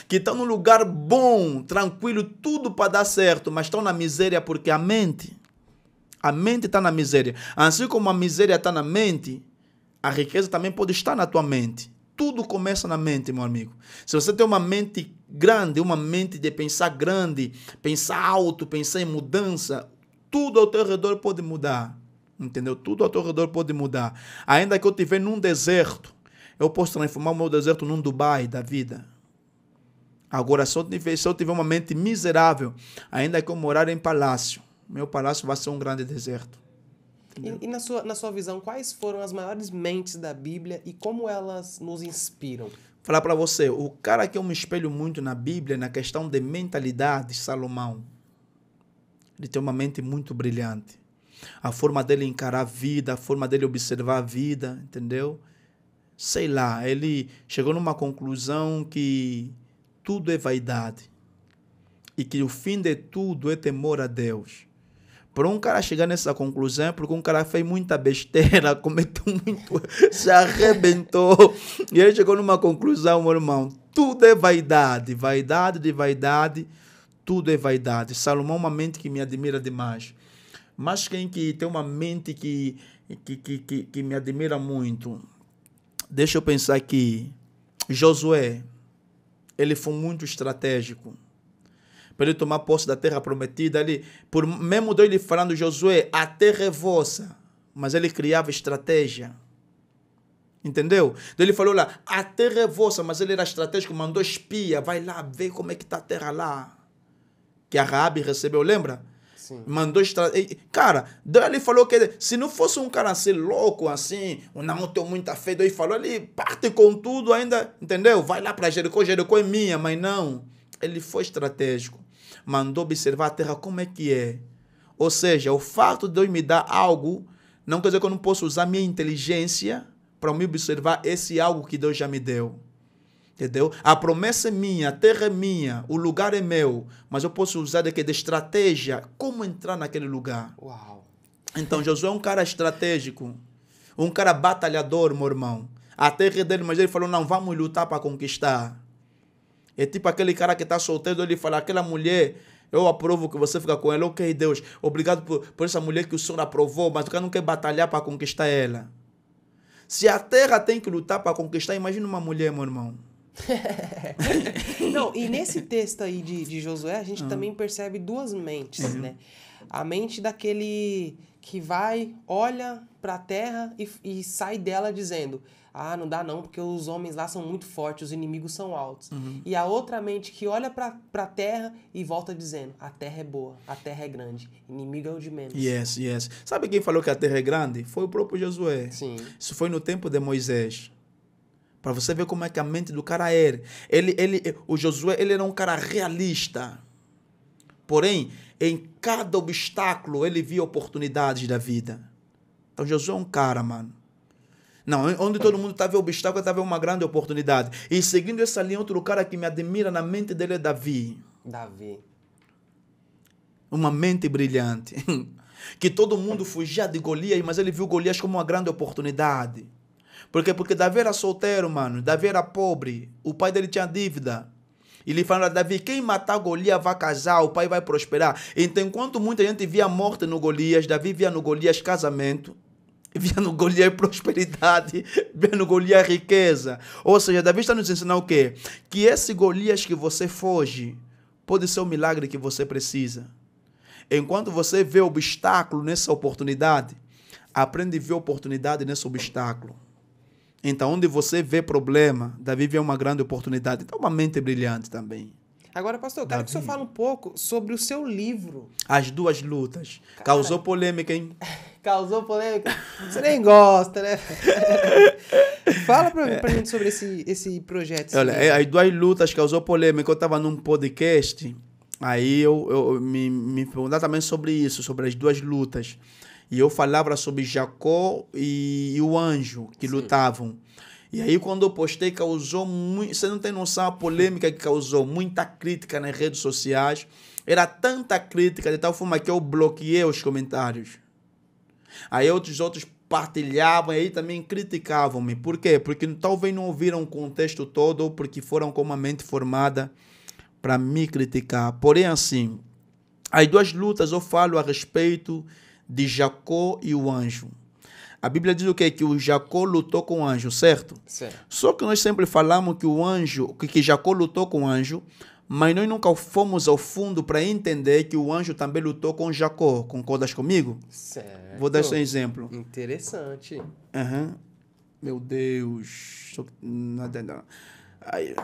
que estão num lugar bom, tranquilo, tudo para dar certo, mas estão na miséria porque a mente, a mente está na miséria. Assim como a miséria está na mente, a riqueza também pode estar na tua mente. Tudo começa na mente, meu amigo. Se você tem uma mente grande, uma mente de pensar grande, pensar alto, pensar em mudança, tudo ao teu redor pode mudar. Entendeu? Tudo ao teu redor pode mudar. Ainda que eu estiver num deserto, eu posso transformar o meu deserto num Dubai da vida. Agora, se eu, tiver, uma mente miserável, ainda que eu morar em palácio, meu palácio vai ser um grande deserto. E, e, na, sua, na sua visão, quais foram as maiores mentes da Bíblia e como elas nos inspiram? Falar para você, o cara que eu me espelho muito na Bíblia, é na questão de mentalidade, Salomão. Ele tem uma mente muito brilhante. A forma dele encarar a vida, a forma dele observar a vida, entendeu? sei lá, ele chegou numa conclusão que tudo é vaidade e que o fim de tudo é temor a Deus. Para um cara chegar nessa conclusão é porque um cara fez muita besteira, *laughs* cometeu muito, se arrebentou. E ele chegou numa conclusão, meu irmão. Tudo é vaidade, vaidade de vaidade, tudo é vaidade. Salomão é uma mente que me admira demais. Mas quem que tem uma mente que, que, que, que, que me admira muito Deixa eu pensar que Josué, ele foi muito estratégico para ele tomar posse da terra prometida ali. Por mesmo Deus lhe falando, Josué, a terra é vossa. Mas ele criava estratégia. Entendeu? Então ele falou lá, a terra é vossa, mas ele era estratégico, mandou espia, vai lá, ver como é que está a terra lá. Que a Raabe recebeu, lembra? Sim. Mandou estratégia. Cara, Deus ele falou que se não fosse um cara assim louco, assim, não tenho muita fé, Deus falou, ele parte com tudo ainda, entendeu? Vai lá para Jericó, Jericó é minha, mas não. Ele foi estratégico. Mandou observar a terra como é que é. Ou seja, o fato de Deus me dar algo, não quer dizer que eu não posso usar minha inteligência para me observar esse algo que Deus já me deu entendeu? A promessa é minha, a terra é minha, o lugar é meu, mas eu posso usar de, de estratégia como entrar naquele lugar. Uau. Então Josué é um cara estratégico, um cara batalhador, meu irmão. A terra é dele, mas ele falou: não, vamos lutar para conquistar. É tipo aquele cara que está solteiro, ele fala: aquela mulher, eu aprovo que você fica com ela. Ok, Deus, obrigado por, por essa mulher que o Senhor aprovou, mas o cara não quer batalhar para conquistar ela. Se a terra tem que lutar para conquistar, imagina uma mulher, meu irmão. *laughs* Não, e nesse texto aí de, de Josué, a gente ah. também percebe duas mentes, uhum. né? A mente daquele que vai, olha para a terra e, e, sai dela dizendo: Ah, não dá não, porque os homens lá são muito fortes, os inimigos são altos. Uhum. E a outra mente que olha para a terra e volta dizendo: A terra é boa, a terra é grande, inimigo é o de menos. Yes, yes. Sabe quem falou que a terra é grande? Foi o próprio Josué. Sim. Isso foi no tempo de Moisés. Para você ver como é que a mente do cara era. É. Ele, ele, o Josué ele era um cara realista. Porém, em cada obstáculo ele via oportunidades da vida. Então Josué é um cara, mano. Não, onde todo mundo estava tá obstáculo, estava tá uma grande oportunidade. E seguindo essa linha, outro cara que me admira na mente dele é Davi. Davi. Uma mente brilhante. *laughs* que todo mundo fugia de Golias, mas ele viu Golias como uma grande oportunidade. Por quê? Porque Davi era solteiro, mano. Davi era pobre. O pai dele tinha dívida. E lhe falaram, Davi, quem matar Golias vai casar, o pai vai prosperar. Então, enquanto muita gente via morte no Golias, Davi via no Golias casamento, *laughs* via no Golias prosperidade, *laughs* via no Golias riqueza. Ou seja, Davi está nos ensinando o quê? Que esse Golias que você foge pode ser o milagre que você precisa. Enquanto você vê obstáculo nessa oportunidade, aprende a ver oportunidade nesse obstáculo. Então, onde você vê problema, Davi vê uma grande oportunidade. Então, uma mente brilhante também. Agora, pastor, eu quero Davi. que o senhor fale um pouco sobre o seu livro. As duas lutas. Cara, Causou polêmica, hein? *laughs* Causou polêmica. Você nem gosta, né? *laughs* Fala pra, pra gente sobre esse, esse projeto. Esse Olha, livro. as duas lutas causou polêmica. Eu tava num podcast, aí eu, eu me, me perguntaram também sobre isso, sobre as duas lutas. E eu falava sobre Jacó e, e o anjo que Sim. lutavam. E aí, quando eu postei, causou muito. Você não tem noção a polêmica que causou, muita crítica nas redes sociais. Era tanta crítica de tal forma que eu bloqueei os comentários. Aí outros outros partilhavam e aí também criticavam-me. Por quê? Porque talvez não ouviram o contexto todo ou porque foram com uma mente formada para me criticar. Porém, assim, as duas lutas eu falo a respeito de Jacó e o anjo. A Bíblia diz o quê? Que o Jacó lutou com o anjo, certo? certo. Só que nós sempre falamos que o anjo, que, que Jacó lutou com o anjo, mas nós nunca fomos ao fundo para entender que o anjo também lutou com Jacó. Concordas comigo? Certo. Vou dar esse exemplo. Interessante. Uhum. Meu Deus. Nada, nada.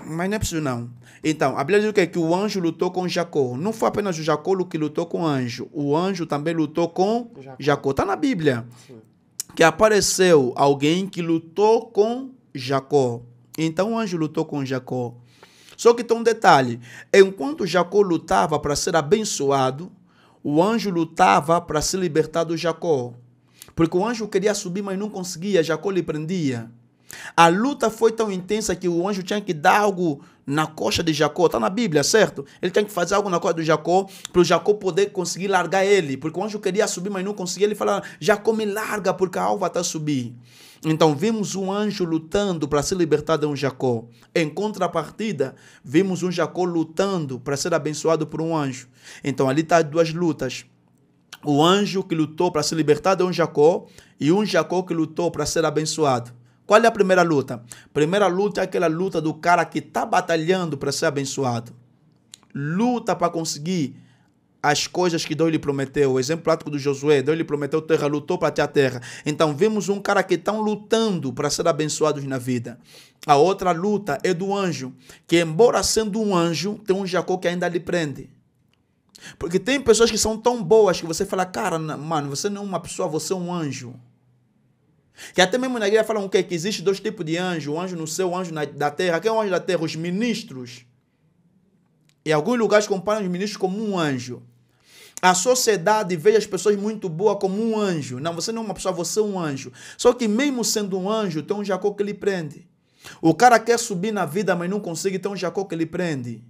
Mas não é preciso, não. Então, a Bíblia diz o quê? Que o anjo lutou com Jacó. Não foi apenas o Jacó que lutou com o anjo. O anjo também lutou com Jacó. Está na Bíblia. Sim. Que apareceu alguém que lutou com Jacó. Então, o anjo lutou com Jacó. Só que tem um detalhe. Enquanto Jacó lutava para ser abençoado, o anjo lutava para se libertar do Jacó. Porque o anjo queria subir, mas não conseguia. Jacó lhe prendia. A luta foi tão intensa que o anjo tinha que dar algo na coxa de Jacó. Está na Bíblia, certo? Ele tinha que fazer algo na coxa de Jacó para o Jacó poder conseguir largar ele. Porque o anjo queria subir, mas não conseguia. Ele falava: Jacó, me larga, porque a alva está a subir. Então vimos um anjo lutando para ser libertado de um Jacó. Em contrapartida, vimos um Jacó lutando para ser abençoado por um anjo. Então ali está duas lutas. O anjo que lutou para ser libertado de um Jacó e um Jacó que lutou para ser abençoado. Qual é a primeira luta? Primeira luta é aquela luta do cara que está batalhando para ser abençoado. Luta para conseguir as coisas que Deus lhe prometeu. O exemplo prático do Josué, Deus lhe prometeu terra, lutou para ter a terra. Então vemos um cara que estão lutando para ser abençoados na vida. A outra luta é do anjo, que embora sendo um anjo, tem um Jacó que ainda lhe prende. Porque tem pessoas que são tão boas que você fala, cara, mano, você não é uma pessoa, você é um anjo. Que até mesmo na igreja falam o quê? Que existe dois tipos de anjo, o anjo no céu, o anjo na, da terra. Quem é o anjo da terra? Os ministros. Em alguns lugares comparam os ministros como um anjo. A sociedade vê as pessoas muito boas como um anjo. Não, você não é uma pessoa, você é um anjo. Só que mesmo sendo um anjo, tem um Jacó que lhe prende. O cara quer subir na vida, mas não consegue, tem um Jacó que lhe prende.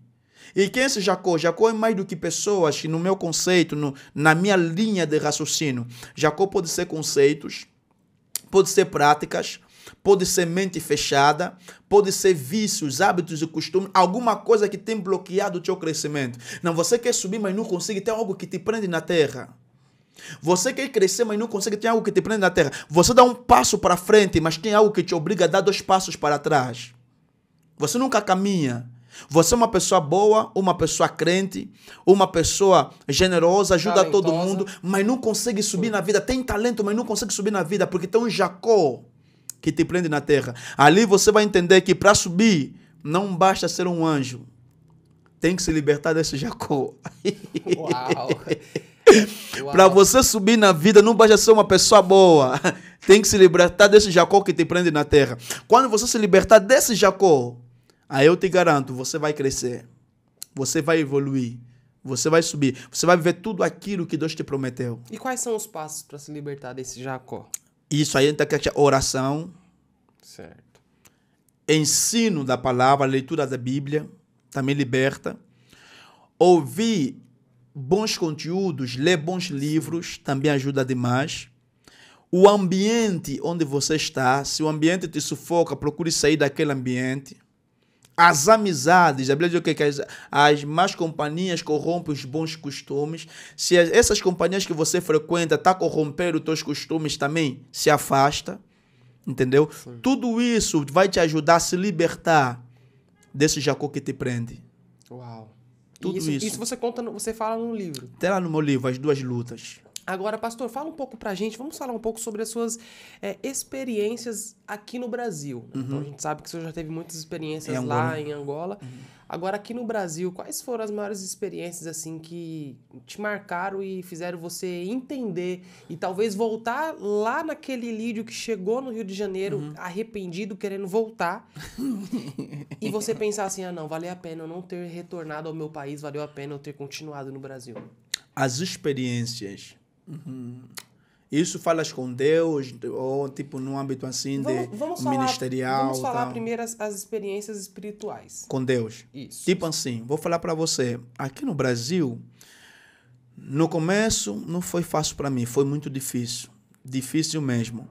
E quem é esse Jacó? Jacó é mais do que pessoas, que no meu conceito, no, na minha linha de raciocínio. Jacó pode ser conceitos, Pode ser práticas, pode ser mente fechada, pode ser vícios, hábitos e costumes, alguma coisa que tem bloqueado o teu crescimento. Não, você quer subir, mas não consegue, tem algo que te prende na terra. Você quer crescer, mas não consegue, tem algo que te prende na terra. Você dá um passo para frente, mas tem algo que te obriga a dar dois passos para trás. Você nunca caminha. Você é uma pessoa boa, uma pessoa crente, uma pessoa generosa, ajuda Talentosa. todo mundo, mas não consegue subir na vida. Tem talento, mas não consegue subir na vida, porque tem um Jacó que te prende na terra. Ali você vai entender que para subir não basta ser um anjo. Tem que se libertar desse Jacó. Uau! *laughs* Para você subir na vida, não basta ser uma pessoa boa. *laughs* Tem que se libertar desse Jacó que te prende na terra. Quando você se libertar desse Jacó, Aí eu te garanto, você vai crescer, você vai evoluir, você vai subir, você vai viver tudo aquilo que Deus te prometeu. E quais são os passos para se libertar desse Jacó? Isso aí entra tá que é oração. Certo. Ensino da palavra, leitura da Bíblia, também liberta. Ouvir bons conteúdos, ler bons livros, também ajuda demais. O ambiente onde você está, se o ambiente te sufoca, procure sair daquele ambiente. As amizades, a Bíblia diz o que que as, as más companhias corrompem os bons costumes. Se as, essas companhias que você frequenta tá corrompendo os teus costumes também, se afasta. Entendeu? Sim. Tudo isso vai te ajudar a se libertar desse Jacó que te prende. Uau. Tudo isso, isso. Isso você conta, você fala no livro. Tem lá no meu livro, As Duas Lutas. Agora, pastor, fala um pouco pra gente, vamos falar um pouco sobre as suas é, experiências aqui no Brasil. Né? Então, uhum. Então, a gente sabe que o senhor já teve muitas experiências em lá em Angola. Uhum. Agora, aqui no Brasil, quais foram as maiores experiências, assim, que te marcaram e fizeram você entender e talvez voltar lá naquele lídio que chegou no Rio de Janeiro uhum. arrependido, querendo voltar, e você pensar assim, ah, não, valeu a pena eu não ter retornado ao meu país, valeu a pena eu ter continuado no Brasil? As experiências Uhum. Isso falas com Deus ou tipo num âmbito assim vamos, de vamos ministerial? vamos falar tal. primeiro as, as, experiências espirituais. Com Deus. Isso. Tipo assim, vou falar para você. Aqui no Brasil, no começo não foi fácil para mim, foi muito difícil, difícil mesmo.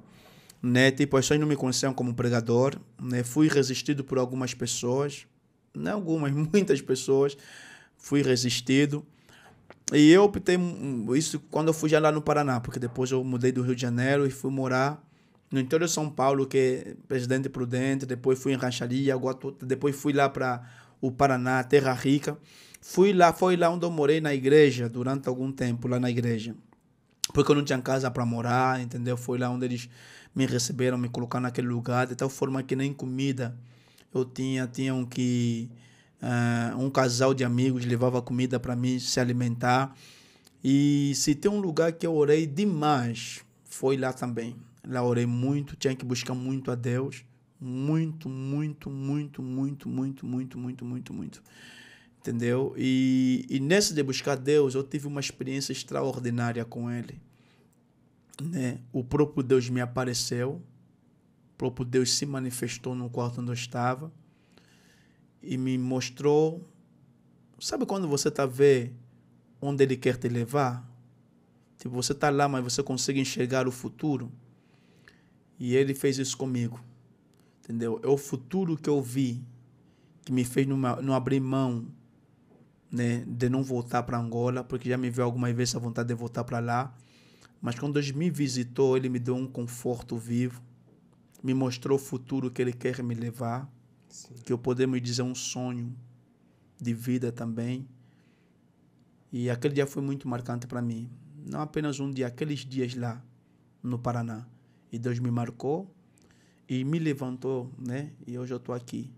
Né? Tipo, as pessoas não me conheciam como pregador, né? Fui resistido por algumas pessoas, não né? algumas, *laughs* muitas pessoas, fui resistido. E eu optei isso quando eu fui já lá no Paraná, porque depois eu mudei do Rio de Janeiro e fui morar no interior de São Paulo, que é Presidente Prudente, depois fui em Rancharia, depois fui lá para o Paraná, Terra Rica. Fui lá, foi lá onde eu morei na igreja durante algum tempo, lá na igreja. Porque eu não tinha casa para morar, entendeu? Foi lá onde eles me receberam, me colocaram naquele lugar, de tal forma que nem comida eu tinha, tinham que Uh, um casal de amigos levava comida para mim se alimentar. E se tem um lugar que eu orei demais, foi lá também. Lá orei muito, tinha que buscar muito a Deus. Muito, muito, muito, muito, muito, muito, muito, muito, muito. Entendeu? E, e de buscar Deus, eu tive uma experiência extraordinária com Ele. Né? O próprio Deus me apareceu, o próprio Deus se manifestou no quarto onde eu estava e me mostrou. Sabe quando você está vendo onde ele quer te levar? Tipo, você está lá, mas você consegue enxergar o futuro. E ele fez isso comigo. Entendeu? É o futuro que eu vi que me fez não abrir mão né, de não voltar para Angola, porque já me viu algumas vezes a vontade de voltar para lá. Mas quando Deus me visitou, ele me deu um conforto vivo, me mostrou o futuro que ele quer me levar. Sim. que eu podemos dizer um sonho de vida também. E aquele dia foi muito marcante para mim. Não apenas um dia, aqueles dias lá no Paraná. E Deus me marcou e me levantou, né? E hoje eu estou aqui,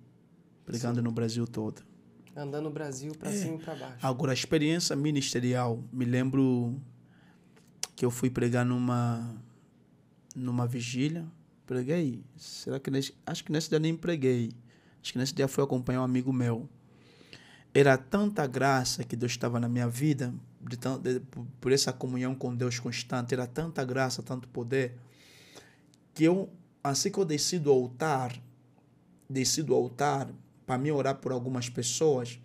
pregando Sim. no Brasil todo. Andando no Brasil para é. cima e para baixo. Agora, a experiência ministerial, me lembro que eu fui pregar numa, numa vigília. Preguei, será que nesse, acho que nesse dia nem preguei. Acho que nesse dia fui acompanhar um amigo meu. Era tanta graça que Deus estava na minha vida, de, de, por essa comunhão com Deus constante, era tanta graça, tanto poder, que eu, assim que eu desci do altar, desci do altar para me orar por algumas pessoas,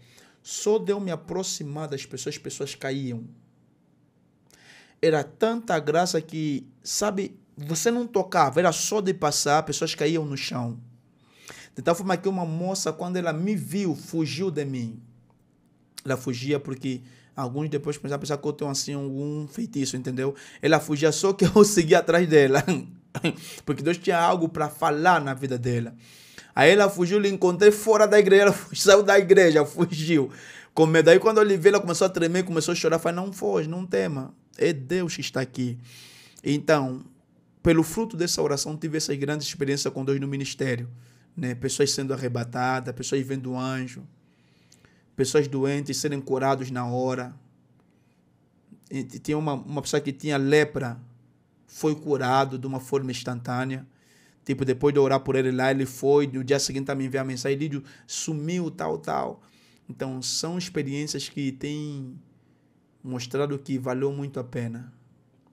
só de eu me aproximar das pessoas, as pessoas caíam. Era tanta graça que, sabe, você não tocava, era só de passar, pessoas caíam no chão. De tal forma que uma moça, quando ela me viu, fugiu de mim. Ela fugia porque alguns depois começaram a pensar que eu tenho assim algum feitiço, entendeu? Ela fugia só que eu *laughs* seguia atrás dela. *laughs* porque Deus tinha algo para falar na vida dela. Aí ela fugiu, lhe encontrei fora da igreja, *laughs* ela fugiu, saiu da igreja, fugiu. Com medo. Aí quando eu lhe vi, ela começou a tremer, começou a chorar. Falei, não foge, não tema. É Deus que está aqui. Então, pelo fruto dessa oração, tive essa grande experiência com Deus no ministério né? pessoas sendo arrebatadas, pessoas vendo anjo, pessoas doentes serem curados na hora. E tinha uma, uma pessoa que tinha lepra, foi curado de uma forma instantânea. Tipo, depois de orar por ele lá, ele foi, no dia seguinte também enviar mensagem, Lídio sumiu, tal, tal. Então, são experiências que têm mostrado que valeu muito a pena.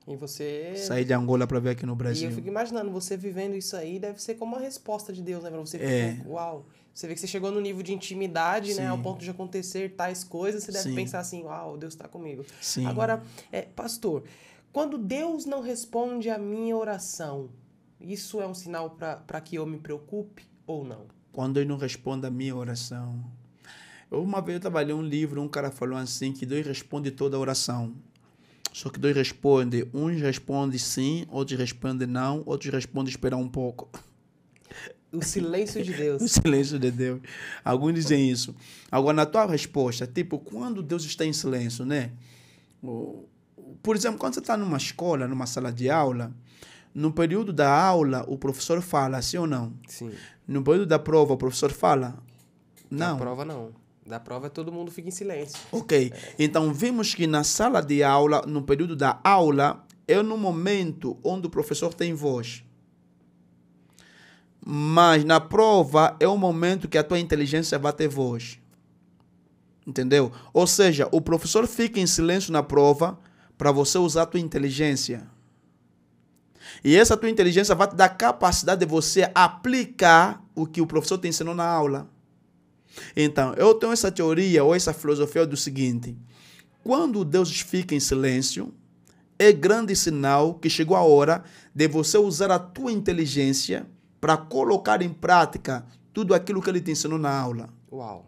E você. Sair de Angola para ver aqui no Brasil. E eu fico imaginando, você vivendo isso aí deve ser como uma resposta de Deus, né? Pra você é. ficar, uau. Você vê que você chegou no nível de intimidade, Sim. né? Ao ponto de acontecer tais coisas, você deve Sim. pensar assim, uau, Deus está comigo. Sim. Agora, é, pastor, quando Deus não responde a minha oração, isso é um sinal para que eu me preocupe ou não? Quando Ele não responde a minha oração. Uma vez eu trabalhei um livro, um cara falou assim que Deus responde toda oração. Só que dois respondem, uns respondem sim, outros respondem não, outros respondem esperar um pouco. O silêncio de Deus. *laughs* o silêncio de Deus. Alguns dizem isso. Agora, na tua resposta, tipo, quando Deus está em silêncio, né? Por exemplo, quando você está numa escola, numa sala de aula, no período da aula, o professor fala, sim ou não? Sim. No período da prova, o professor fala? Não. Na prova, não da prova todo mundo fica em silêncio. Ok. É. Então vimos que na sala de aula, no período da aula, é no momento onde o professor tem voz. Mas na prova é o momento que a tua inteligência vai ter voz. Entendeu? Ou seja, o professor fica em silêncio na prova para você usar a tua inteligência. E essa tua inteligência vai te dar a capacidade de você aplicar o que o professor te ensinou na aula. Então, eu tenho essa teoria ou essa filosofia do seguinte: quando Deus fica em silêncio, é grande sinal que chegou a hora de você usar a tua inteligência para colocar em prática tudo aquilo que ele te ensinou na aula. Uau!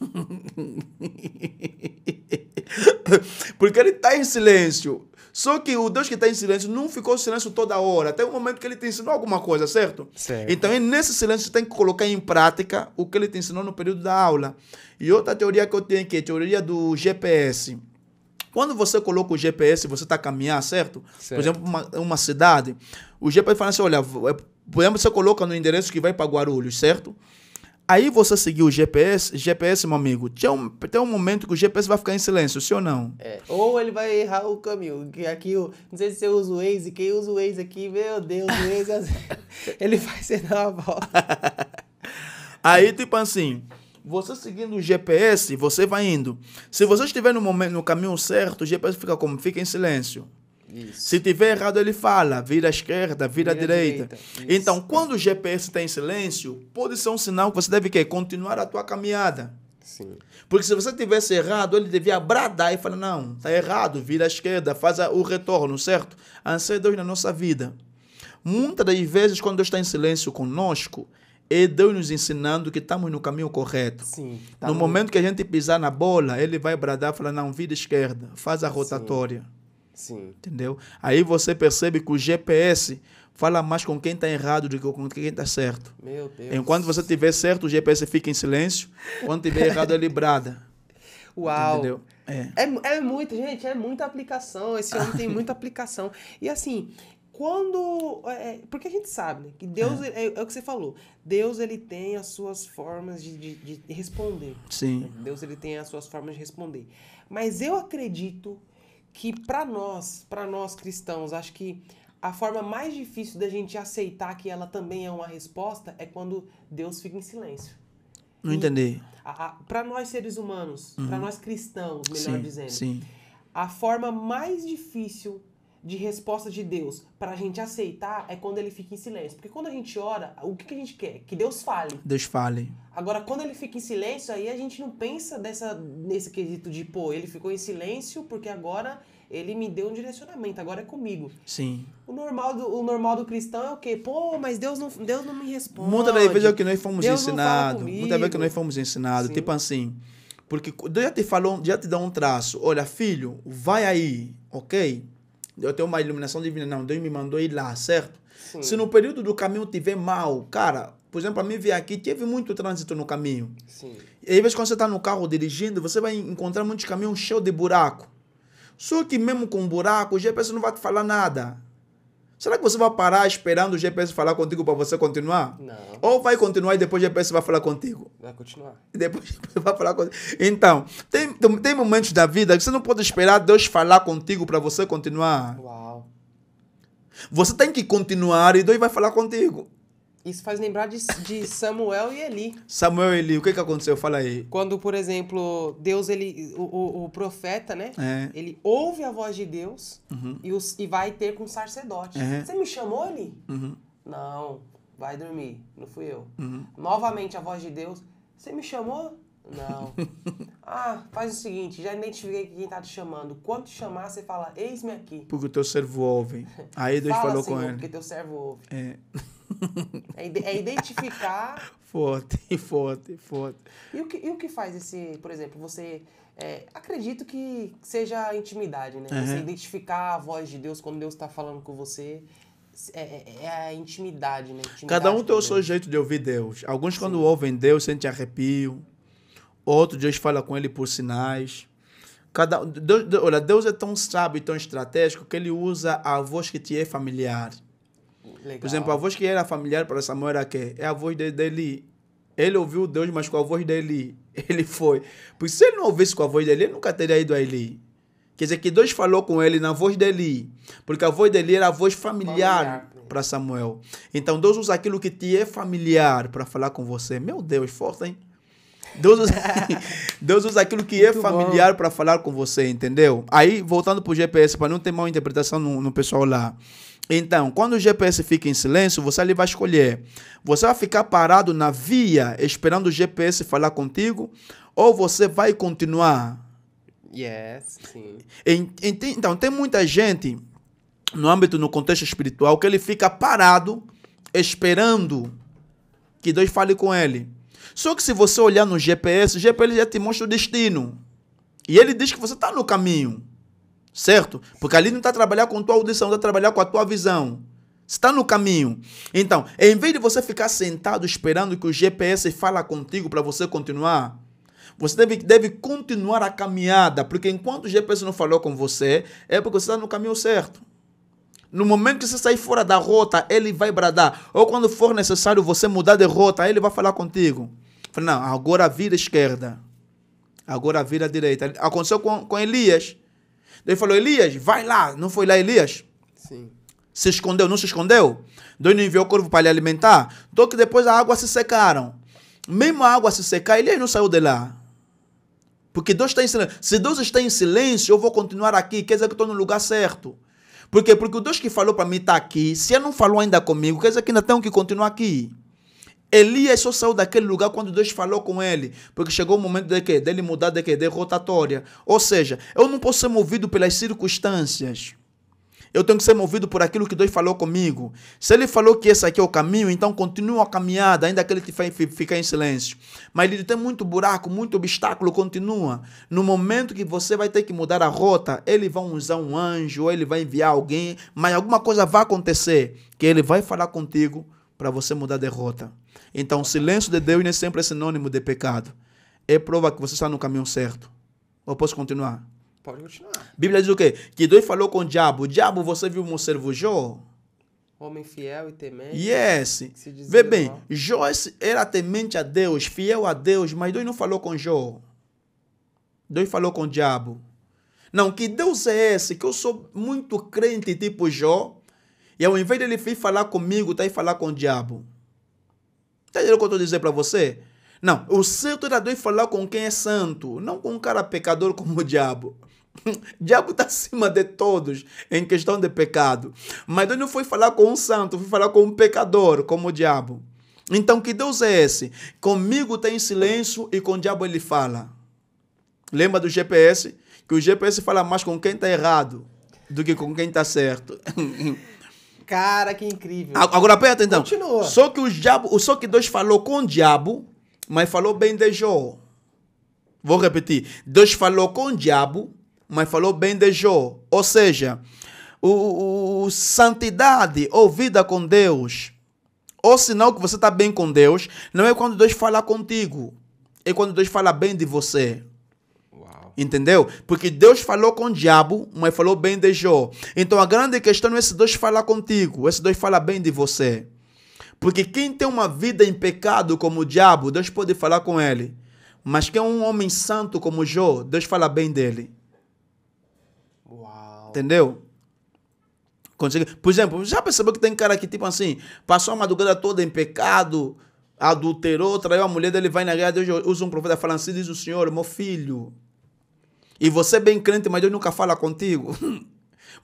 *laughs* Porque ele está em silêncio. Só que o Deus que está em silêncio não ficou em silêncio toda hora. Tem um momento que ele te ensinou alguma coisa, certo? certo. Então, nesse silêncio, você tem que colocar em prática o que ele te ensinou no período da aula. E outra teoria que eu tenho aqui é a teoria do GPS. Quando você coloca o GPS, você está caminhando, certo? certo? Por exemplo, uma, uma cidade, o GPS fala assim: olha, é, por exemplo, você coloca no endereço que vai para Guarulhos, certo? Aí você seguir o GPS, GPS, meu amigo, tem um, tem um momento que o GPS vai ficar em silêncio, sim ou não? É, ou ele vai errar o caminho. Que aqui, eu, não sei se eu uso o Waze, quem usa o Waze aqui, meu Deus, o Waze, *laughs* ele vai ser dar uma volta. *laughs* Aí, tipo assim, você seguindo o GPS, você vai indo. Se você estiver no, momento, no caminho certo, o GPS fica como? Fica em silêncio. Isso. Se tiver errado, ele fala, vira à esquerda, vira, vira à direita. direita. Então, quando o GPS está em silêncio, pode ser um sinal que você deve quê? continuar a tua caminhada. Sim. Porque se você tivesse errado, ele devia bradar e falar, não, está errado, vira à esquerda, faz o retorno, certo? Anseia é Deus na nossa vida. Muitas das vezes, quando Deus está em silêncio conosco, é Deus nos ensinando que estamos no caminho correto. Sim, tá no muito... momento que a gente pisar na bola, ele vai bradar e falar, não, vira à esquerda, faz a rotatória. Sim. Sim. Entendeu? Aí você percebe que o GPS fala mais com quem está errado do que com quem está certo. Meu Deus. Enquanto você tiver certo, o GPS fica em silêncio. Quando tiver errado, ele brada. *laughs* Uau. Entendeu? É. É, é muito, gente, é muita aplicação. Esse homem tem muita aplicação. E assim, quando é, é, porque a gente sabe né, que Deus é. É, é. o que você falou Deus ele tem as suas formas de, de, de responder sim né? Deus ele tem as suas formas de responder mas eu acredito que para nós, para nós cristãos, acho que a forma mais difícil da gente aceitar que ela também é uma resposta é quando Deus fica em silêncio. Não entendi. Para nós seres humanos, uhum. para nós cristãos, melhor sim, dizendo, sim. a forma mais difícil de resposta de Deus para a gente aceitar é quando ele fica em silêncio. Porque quando a gente ora, o que, que a gente quer? Que Deus fale. Deus fale. Agora, quando ele fica em silêncio, aí a gente não pensa dessa, nesse quesito de, pô, ele ficou em silêncio porque agora ele me deu um direcionamento, agora é comigo. Sim. O normal do, o normal do cristão é o quê? Pô, mas Deus não, Deus não me responde. muita vez veja o que nós fomos ensinados. muita vez que nós fomos ensinados. Tipo assim, porque Deus já te falou, já te dá um traço. Olha, filho, vai aí, ok? eu tenho uma iluminação divina. Não, Deus me mandou ir lá, certo? Sim. Se no período do caminho tiver mal, cara, por exemplo, para mim vir aqui, teve muito trânsito no caminho. Sim. E às vezes quando você está no carro dirigindo, você vai encontrar muitos caminhos cheios de buraco. Só que mesmo com buraco, o GPS não vai te falar nada. Será que você vai parar esperando o GPS falar contigo para você continuar? Não. Ou vai continuar e depois o GPS vai falar contigo? Vai continuar. E depois vai falar contigo. Então, tem, tem momentos da vida que você não pode esperar Deus falar contigo para você continuar. Uau. Você tem que continuar e Deus vai falar contigo. Isso faz lembrar de, de Samuel e Eli. Samuel e Eli, o que que aconteceu? Fala aí. Quando, por exemplo, Deus, ele, o, o, o profeta, né? É. Ele ouve a voz de Deus uhum. e, os, e vai ter com o sacerdote. Uhum. Você me chamou, Eli? Uhum. Não, vai dormir, não fui eu. Uhum. Novamente a voz de Deus, você me chamou? Não. *laughs* ah, faz o seguinte, já identifiquei quem está te chamando. Quando te chamar, você fala, eis-me aqui. Porque o teu servo ouve. *laughs* Aí Deus fala, falou Senhor, assim, com ele. Porque teu servo ouve. É. É, é, identificar. *laughs* forte, forte, forte. E o, que, e o que faz esse, por exemplo, você. É, acredito que seja a intimidade, né? Uhum. Você identificar a voz de Deus quando Deus está falando com você. É é, é, é a intimidade, né? Intimidade Cada um tem o seu jeito de ouvir Deus. Alguns, Sim. quando ouvem Deus, sentem arrepio. Outro, Deus fala com ele por sinais. Cada, Deus, olha, Deus é tão sábio e tão estratégico que ele usa a voz que te é familiar. Legal. Por exemplo, a voz que era familiar para Samuel era que é a voz de, dele. Ele ouviu Deus, mas com a voz dele, *laughs* ele foi. Porque se ele não ouvisse com a voz dele, ele nunca teria ido a Eli. Quer dizer que Deus falou com ele na voz dele, porque a voz dele era a voz familiar, familiar. para Samuel. Então Deus usa aquilo que te é familiar para falar com você. Meu Deus, força, hein? Deus usa, *laughs* Deus usa aquilo que é Muito é familiar para falar com você, entendeu? Aí, voltando para o GPS, para não ter mal interpretação no, no pessoal lá. Então, quando o GPS fica em silêncio, você ali vai escolher. Você vai ficar parado na via esperando o GPS falar contigo ou você vai continuar? Yes, sim. Então, tem muita gente no âmbito, no contexto espiritual, que ele fica parado esperando que Deus fale com ele. Só que se você olhar no GPS, o GPS já te mostra o destino. E ele diz que você está no caminho certo? Porque ali não está trabalhar com tua audição, está trabalhar com a tua visão. Está no caminho. Então, em vez de você ficar sentado esperando que o GPS fala contigo para você continuar, você deve, deve continuar a caminhada, porque enquanto o GPS não falou com você, é porque você está no caminho certo. No momento que você sair fora da rota, ele vai bradar. Ou quando for necessário você mudar de rota, ele vai falar contigo. Fala, não, agora vira esquerda. Agora vira direita. Aconteceu com, com Elias. Daí falou, Elias, vai lá. Não foi lá, Elias? Sim. Se escondeu, não se escondeu? Deus não enviou o corvo para lhe alimentar. Então que depois a água se secaram. Mesmo a água se secar, Elias não saiu de lá. Porque Deus está em silêncio. Se Deus está em silêncio, eu vou continuar aqui. Quer dizer que estou no lugar certo. Por quê? Porque o Deus que falou para mim está aqui. Se ele não falou ainda comigo, quer dizer que ainda tenho que continuar aqui. Elias só saiu daquele lugar quando Deus falou com ele, porque chegou o momento de quê? Dele mudar de quê? De rotatória. Ou seja, eu não posso ser movido pelas circunstâncias. Eu tenho que ser movido por aquilo que Deus falou comigo. Se Ele falou que esse aqui é o caminho, então continua a caminhada, ainda que Ele te ficar em silêncio. Mas Ele tem muito buraco, muito obstáculo, continua. No momento que você vai ter que mudar a rota, Ele vai usar um anjo, Ele vai enviar alguém, mas alguma coisa vai acontecer, que Ele vai falar contigo, para você mudar a derrota. Então, o silêncio de Deus nem é sempre é sinônimo de pecado. É prova que você está no caminho certo. Ou posso continuar? Pode continuar. Bíblia diz o quê? Que Deus falou com o diabo. Diabo, você viu meu servo Jó? Homem fiel e temente. Yes. Vê bem, mal. Jó era temente a Deus, fiel a Deus, mas Deus não falou com Jó. Deus falou com o diabo. Não, que Deus é esse? Que eu sou muito crente, tipo Jó, e ao invés dele vir falar comigo, tá aí falar com o diabo. Tá entendendo o que eu estou dizendo para você? Não, o certo era Deus falar com quem é santo, não com um cara pecador como o diabo. *laughs* O diabo está acima de todos em questão de pecado. Mas Deus não foi falar com um santo, foi falar com um pecador, como o diabo. Então, que Deus é esse? Comigo tem tá silêncio e com o diabo ele fala. Lembra do GPS? Que o GPS fala mais com quem está errado do que com quem está certo. *laughs* Cara, que incrível. Agora aperta então. Continua. Só que o diabo, só que Deus falou com o diabo, mas falou bem de Jó. Vou repetir. Deus falou com o diabo, mas falou bem de Jó. Ou seja, o, o santidade ou vida com Deus, ou sinal que você está bem com Deus, não é quando Deus fala contigo, é quando Deus fala bem de você. Entendeu? Porque Deus falou com o diabo, mas falou bem de Jó. Então a grande questão é se Deus fala contigo, se Deus fala bem de você. Porque quem tem uma vida em pecado como o diabo, Deus pode falar com ele. Mas quem é um homem santo como Jó, Deus fala bem dele. Uau. Entendeu? Por exemplo, já percebeu que tem cara que, tipo assim, passou a madrugada toda em pecado, adulterou, traiu a mulher dele, vai na guerra, Deus usa um profeta falando assim, diz o Senhor, meu filho, e você é bem crente, mas Deus nunca fala contigo. *laughs*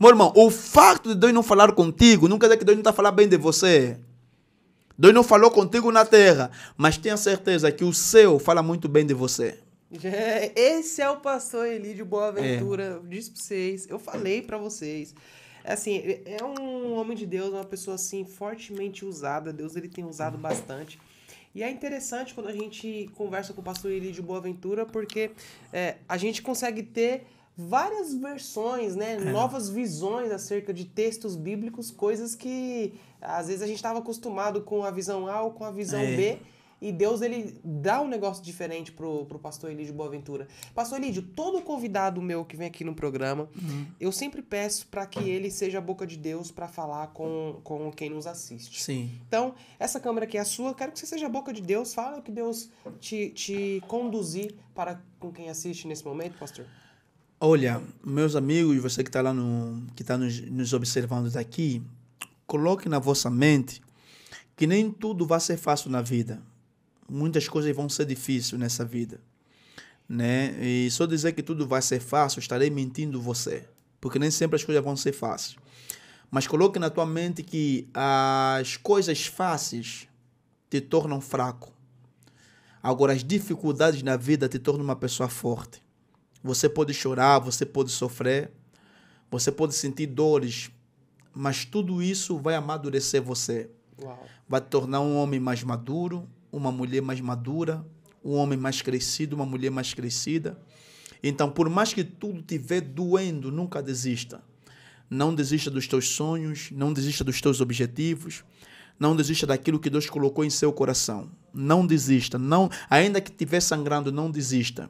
Meu irmão, o fato de Deus não falar contigo nunca quer dizer que Deus não está falando bem de você. Deus não falou contigo na terra, mas tenha certeza que o céu fala muito bem de você. *laughs* Esse é o pastor Elídio Boaventura. É. Disse para vocês, eu falei para vocês. Assim, é um homem de Deus, uma pessoa assim fortemente usada. Deus ele tem usado uhum. bastante. E é interessante quando a gente conversa com o pastor Ili de Boaventura, porque é, a gente consegue ter várias versões, né? É. Novas visões acerca de textos bíblicos, coisas que às vezes a gente estava acostumado com a visão A ou com a visão é. B. E Deus, ele dá um negócio diferente pro, pro pastor Elídio Boaventura. Pastor Elídio, todo convidado meu que vem aqui no programa, uhum. eu sempre peço para que ele seja a boca de Deus para falar com, com quem nos assiste. Sim. Então, essa câmera aqui é a sua, quero que você seja a boca de Deus, fala que Deus te, te conduzir para com quem assiste nesse momento, pastor. Olha, meus amigos, você que está lá no, que está nos, nos observando daqui, coloque na vossa mente que nem tudo vai ser fácil na vida muitas coisas vão ser difíceis nessa vida, né? E só dizer que tudo vai ser fácil, estarei mentindo você, porque nem sempre as coisas vão ser fáceis. Mas coloque na tua mente que as coisas fáceis te tornam fraco. Agora as dificuldades na vida te tornam uma pessoa forte. Você pode chorar, você pode sofrer, você pode sentir dores, mas tudo isso vai amadurecer você. Uau. Vai te tornar um homem mais maduro, uma mulher mais madura, um homem mais crescido, uma mulher mais crescida. Então, por mais que tudo estiver doendo, nunca desista. Não desista dos teus sonhos, não desista dos teus objetivos, não desista daquilo que Deus colocou em seu coração. Não desista, não, ainda que estiver sangrando, não desista,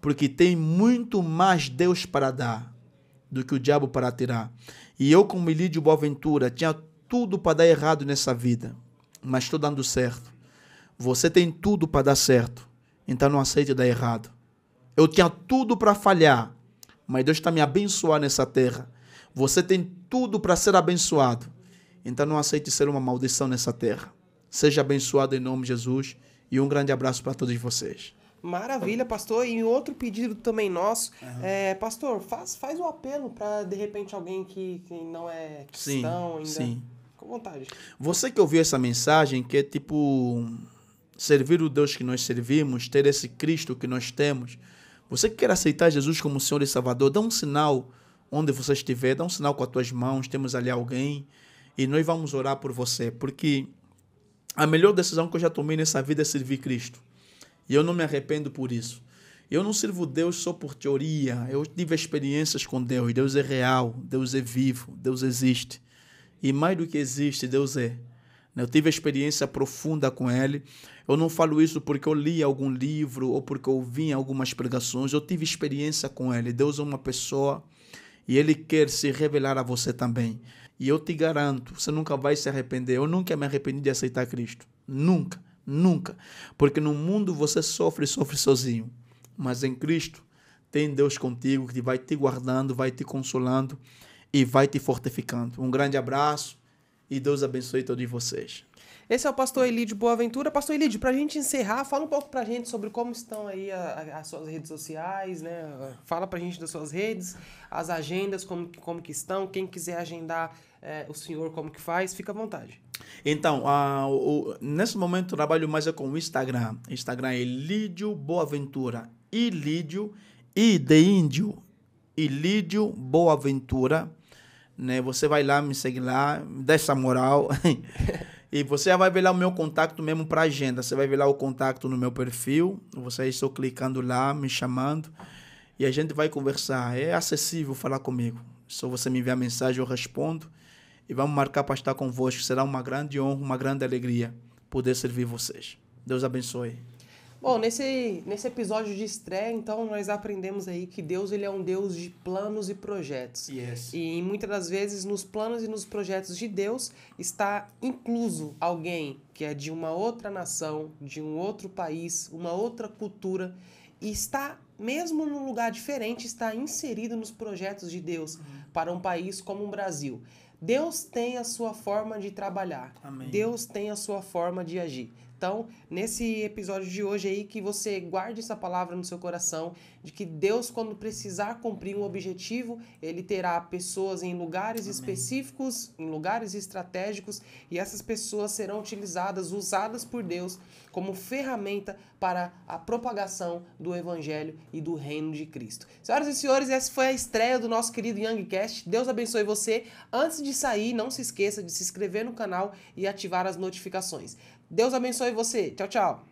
porque tem muito mais Deus para dar do que o diabo para tirar. E eu, como Elídio Boaventura, tinha tudo para dar errado nessa vida, mas estou dando certo você tem tudo para dar certo. Então não aceite dar errado. Eu tinha tudo para falhar, mas Deus está me abençoando nessa terra. Você tem tudo para ser abençoado. Então não aceite ser uma maldição nessa terra. Seja abençoado em nome de Jesus e um grande abraço para todos vocês. Maravilha, pastor. E outro pedido também nosso, uhum. é, pastor, faz, faz um apelo para de repente alguém que, que não é cristão sim, ainda. Sim. Com vontade. Você que ouviu essa mensagem, que é tipo servir o Deus que nós servimos, ter esse Cristo que nós temos. Você que quer aceitar Jesus como Senhor e Salvador, dá um sinal onde você estiver, dá um sinal com as tuas mãos, temos ali alguém e nós vamos orar por você, porque a melhor decisão que eu já tomei nessa vida é servir Cristo. E eu não me arrependo por isso. Eu não sirvo Deus só por teoria. Eu tive experiências com Deus. Deus é real, Deus é vivo, Deus existe. E mais do que existe, Deus é. Eu tive experiência profunda com Ele. Eu não falo isso porque eu li algum livro ou porque eu ouvi algumas pregações. Eu tive experiência com Ele. Deus é uma pessoa e Ele quer se revelar a você também. E eu te garanto, você nunca vai se arrepender. Eu nunca me arrependi de aceitar Cristo. Nunca, nunca. Porque no mundo você sofre, sofre sozinho. Mas em Cristo tem Deus contigo que vai te guardando, vai te consolando e vai te fortificando. Um grande abraço e Deus abençoe todos vocês. Esse é o pastor Boa Boaventura. Pastor Elide, para a gente encerrar, fala um pouco para a gente sobre como estão aí a, a, as suas redes sociais, né? Fala para a gente das suas redes, as agendas, como, como que estão. Quem quiser agendar é, o senhor, como que faz, fica à vontade. Então, o, nesse momento trabalho mais é com o Instagram. Instagram é Lídio Boaventura. Ilídio, e de Índio. Lídio Boaventura. Né? Você vai lá, me segue lá, me dá essa moral. *laughs* E você vai ver lá o meu contato mesmo para agenda. Você vai ver lá o contato no meu perfil. Você estou clicando lá, me chamando. E a gente vai conversar. É acessível falar comigo. Só você me enviar mensagem, eu respondo. E vamos marcar para estar convosco. Será uma grande honra, uma grande alegria poder servir vocês. Deus abençoe. Bom, nesse, nesse episódio de estreia, então, nós aprendemos aí que Deus ele é um Deus de planos e projetos. Yes. E muitas das vezes, nos planos e nos projetos de Deus, está incluso alguém que é de uma outra nação, de um outro país, uma outra cultura, e está, mesmo num lugar diferente, está inserido nos projetos de Deus uhum. para um país como o Brasil. Deus tem a sua forma de trabalhar. Amém. Deus tem a sua forma de agir. Então, nesse episódio de hoje aí, que você guarde essa palavra no seu coração, de que Deus, quando precisar cumprir um objetivo, ele terá pessoas em lugares Amém. específicos, em lugares estratégicos, e essas pessoas serão utilizadas, usadas por Deus como ferramenta para a propagação do Evangelho e do reino de Cristo. Senhoras e senhores, essa foi a estreia do nosso querido Youngcast. Deus abençoe você. Antes de sair, não se esqueça de se inscrever no canal e ativar as notificações. Deus abençoe você. Tchau, tchau.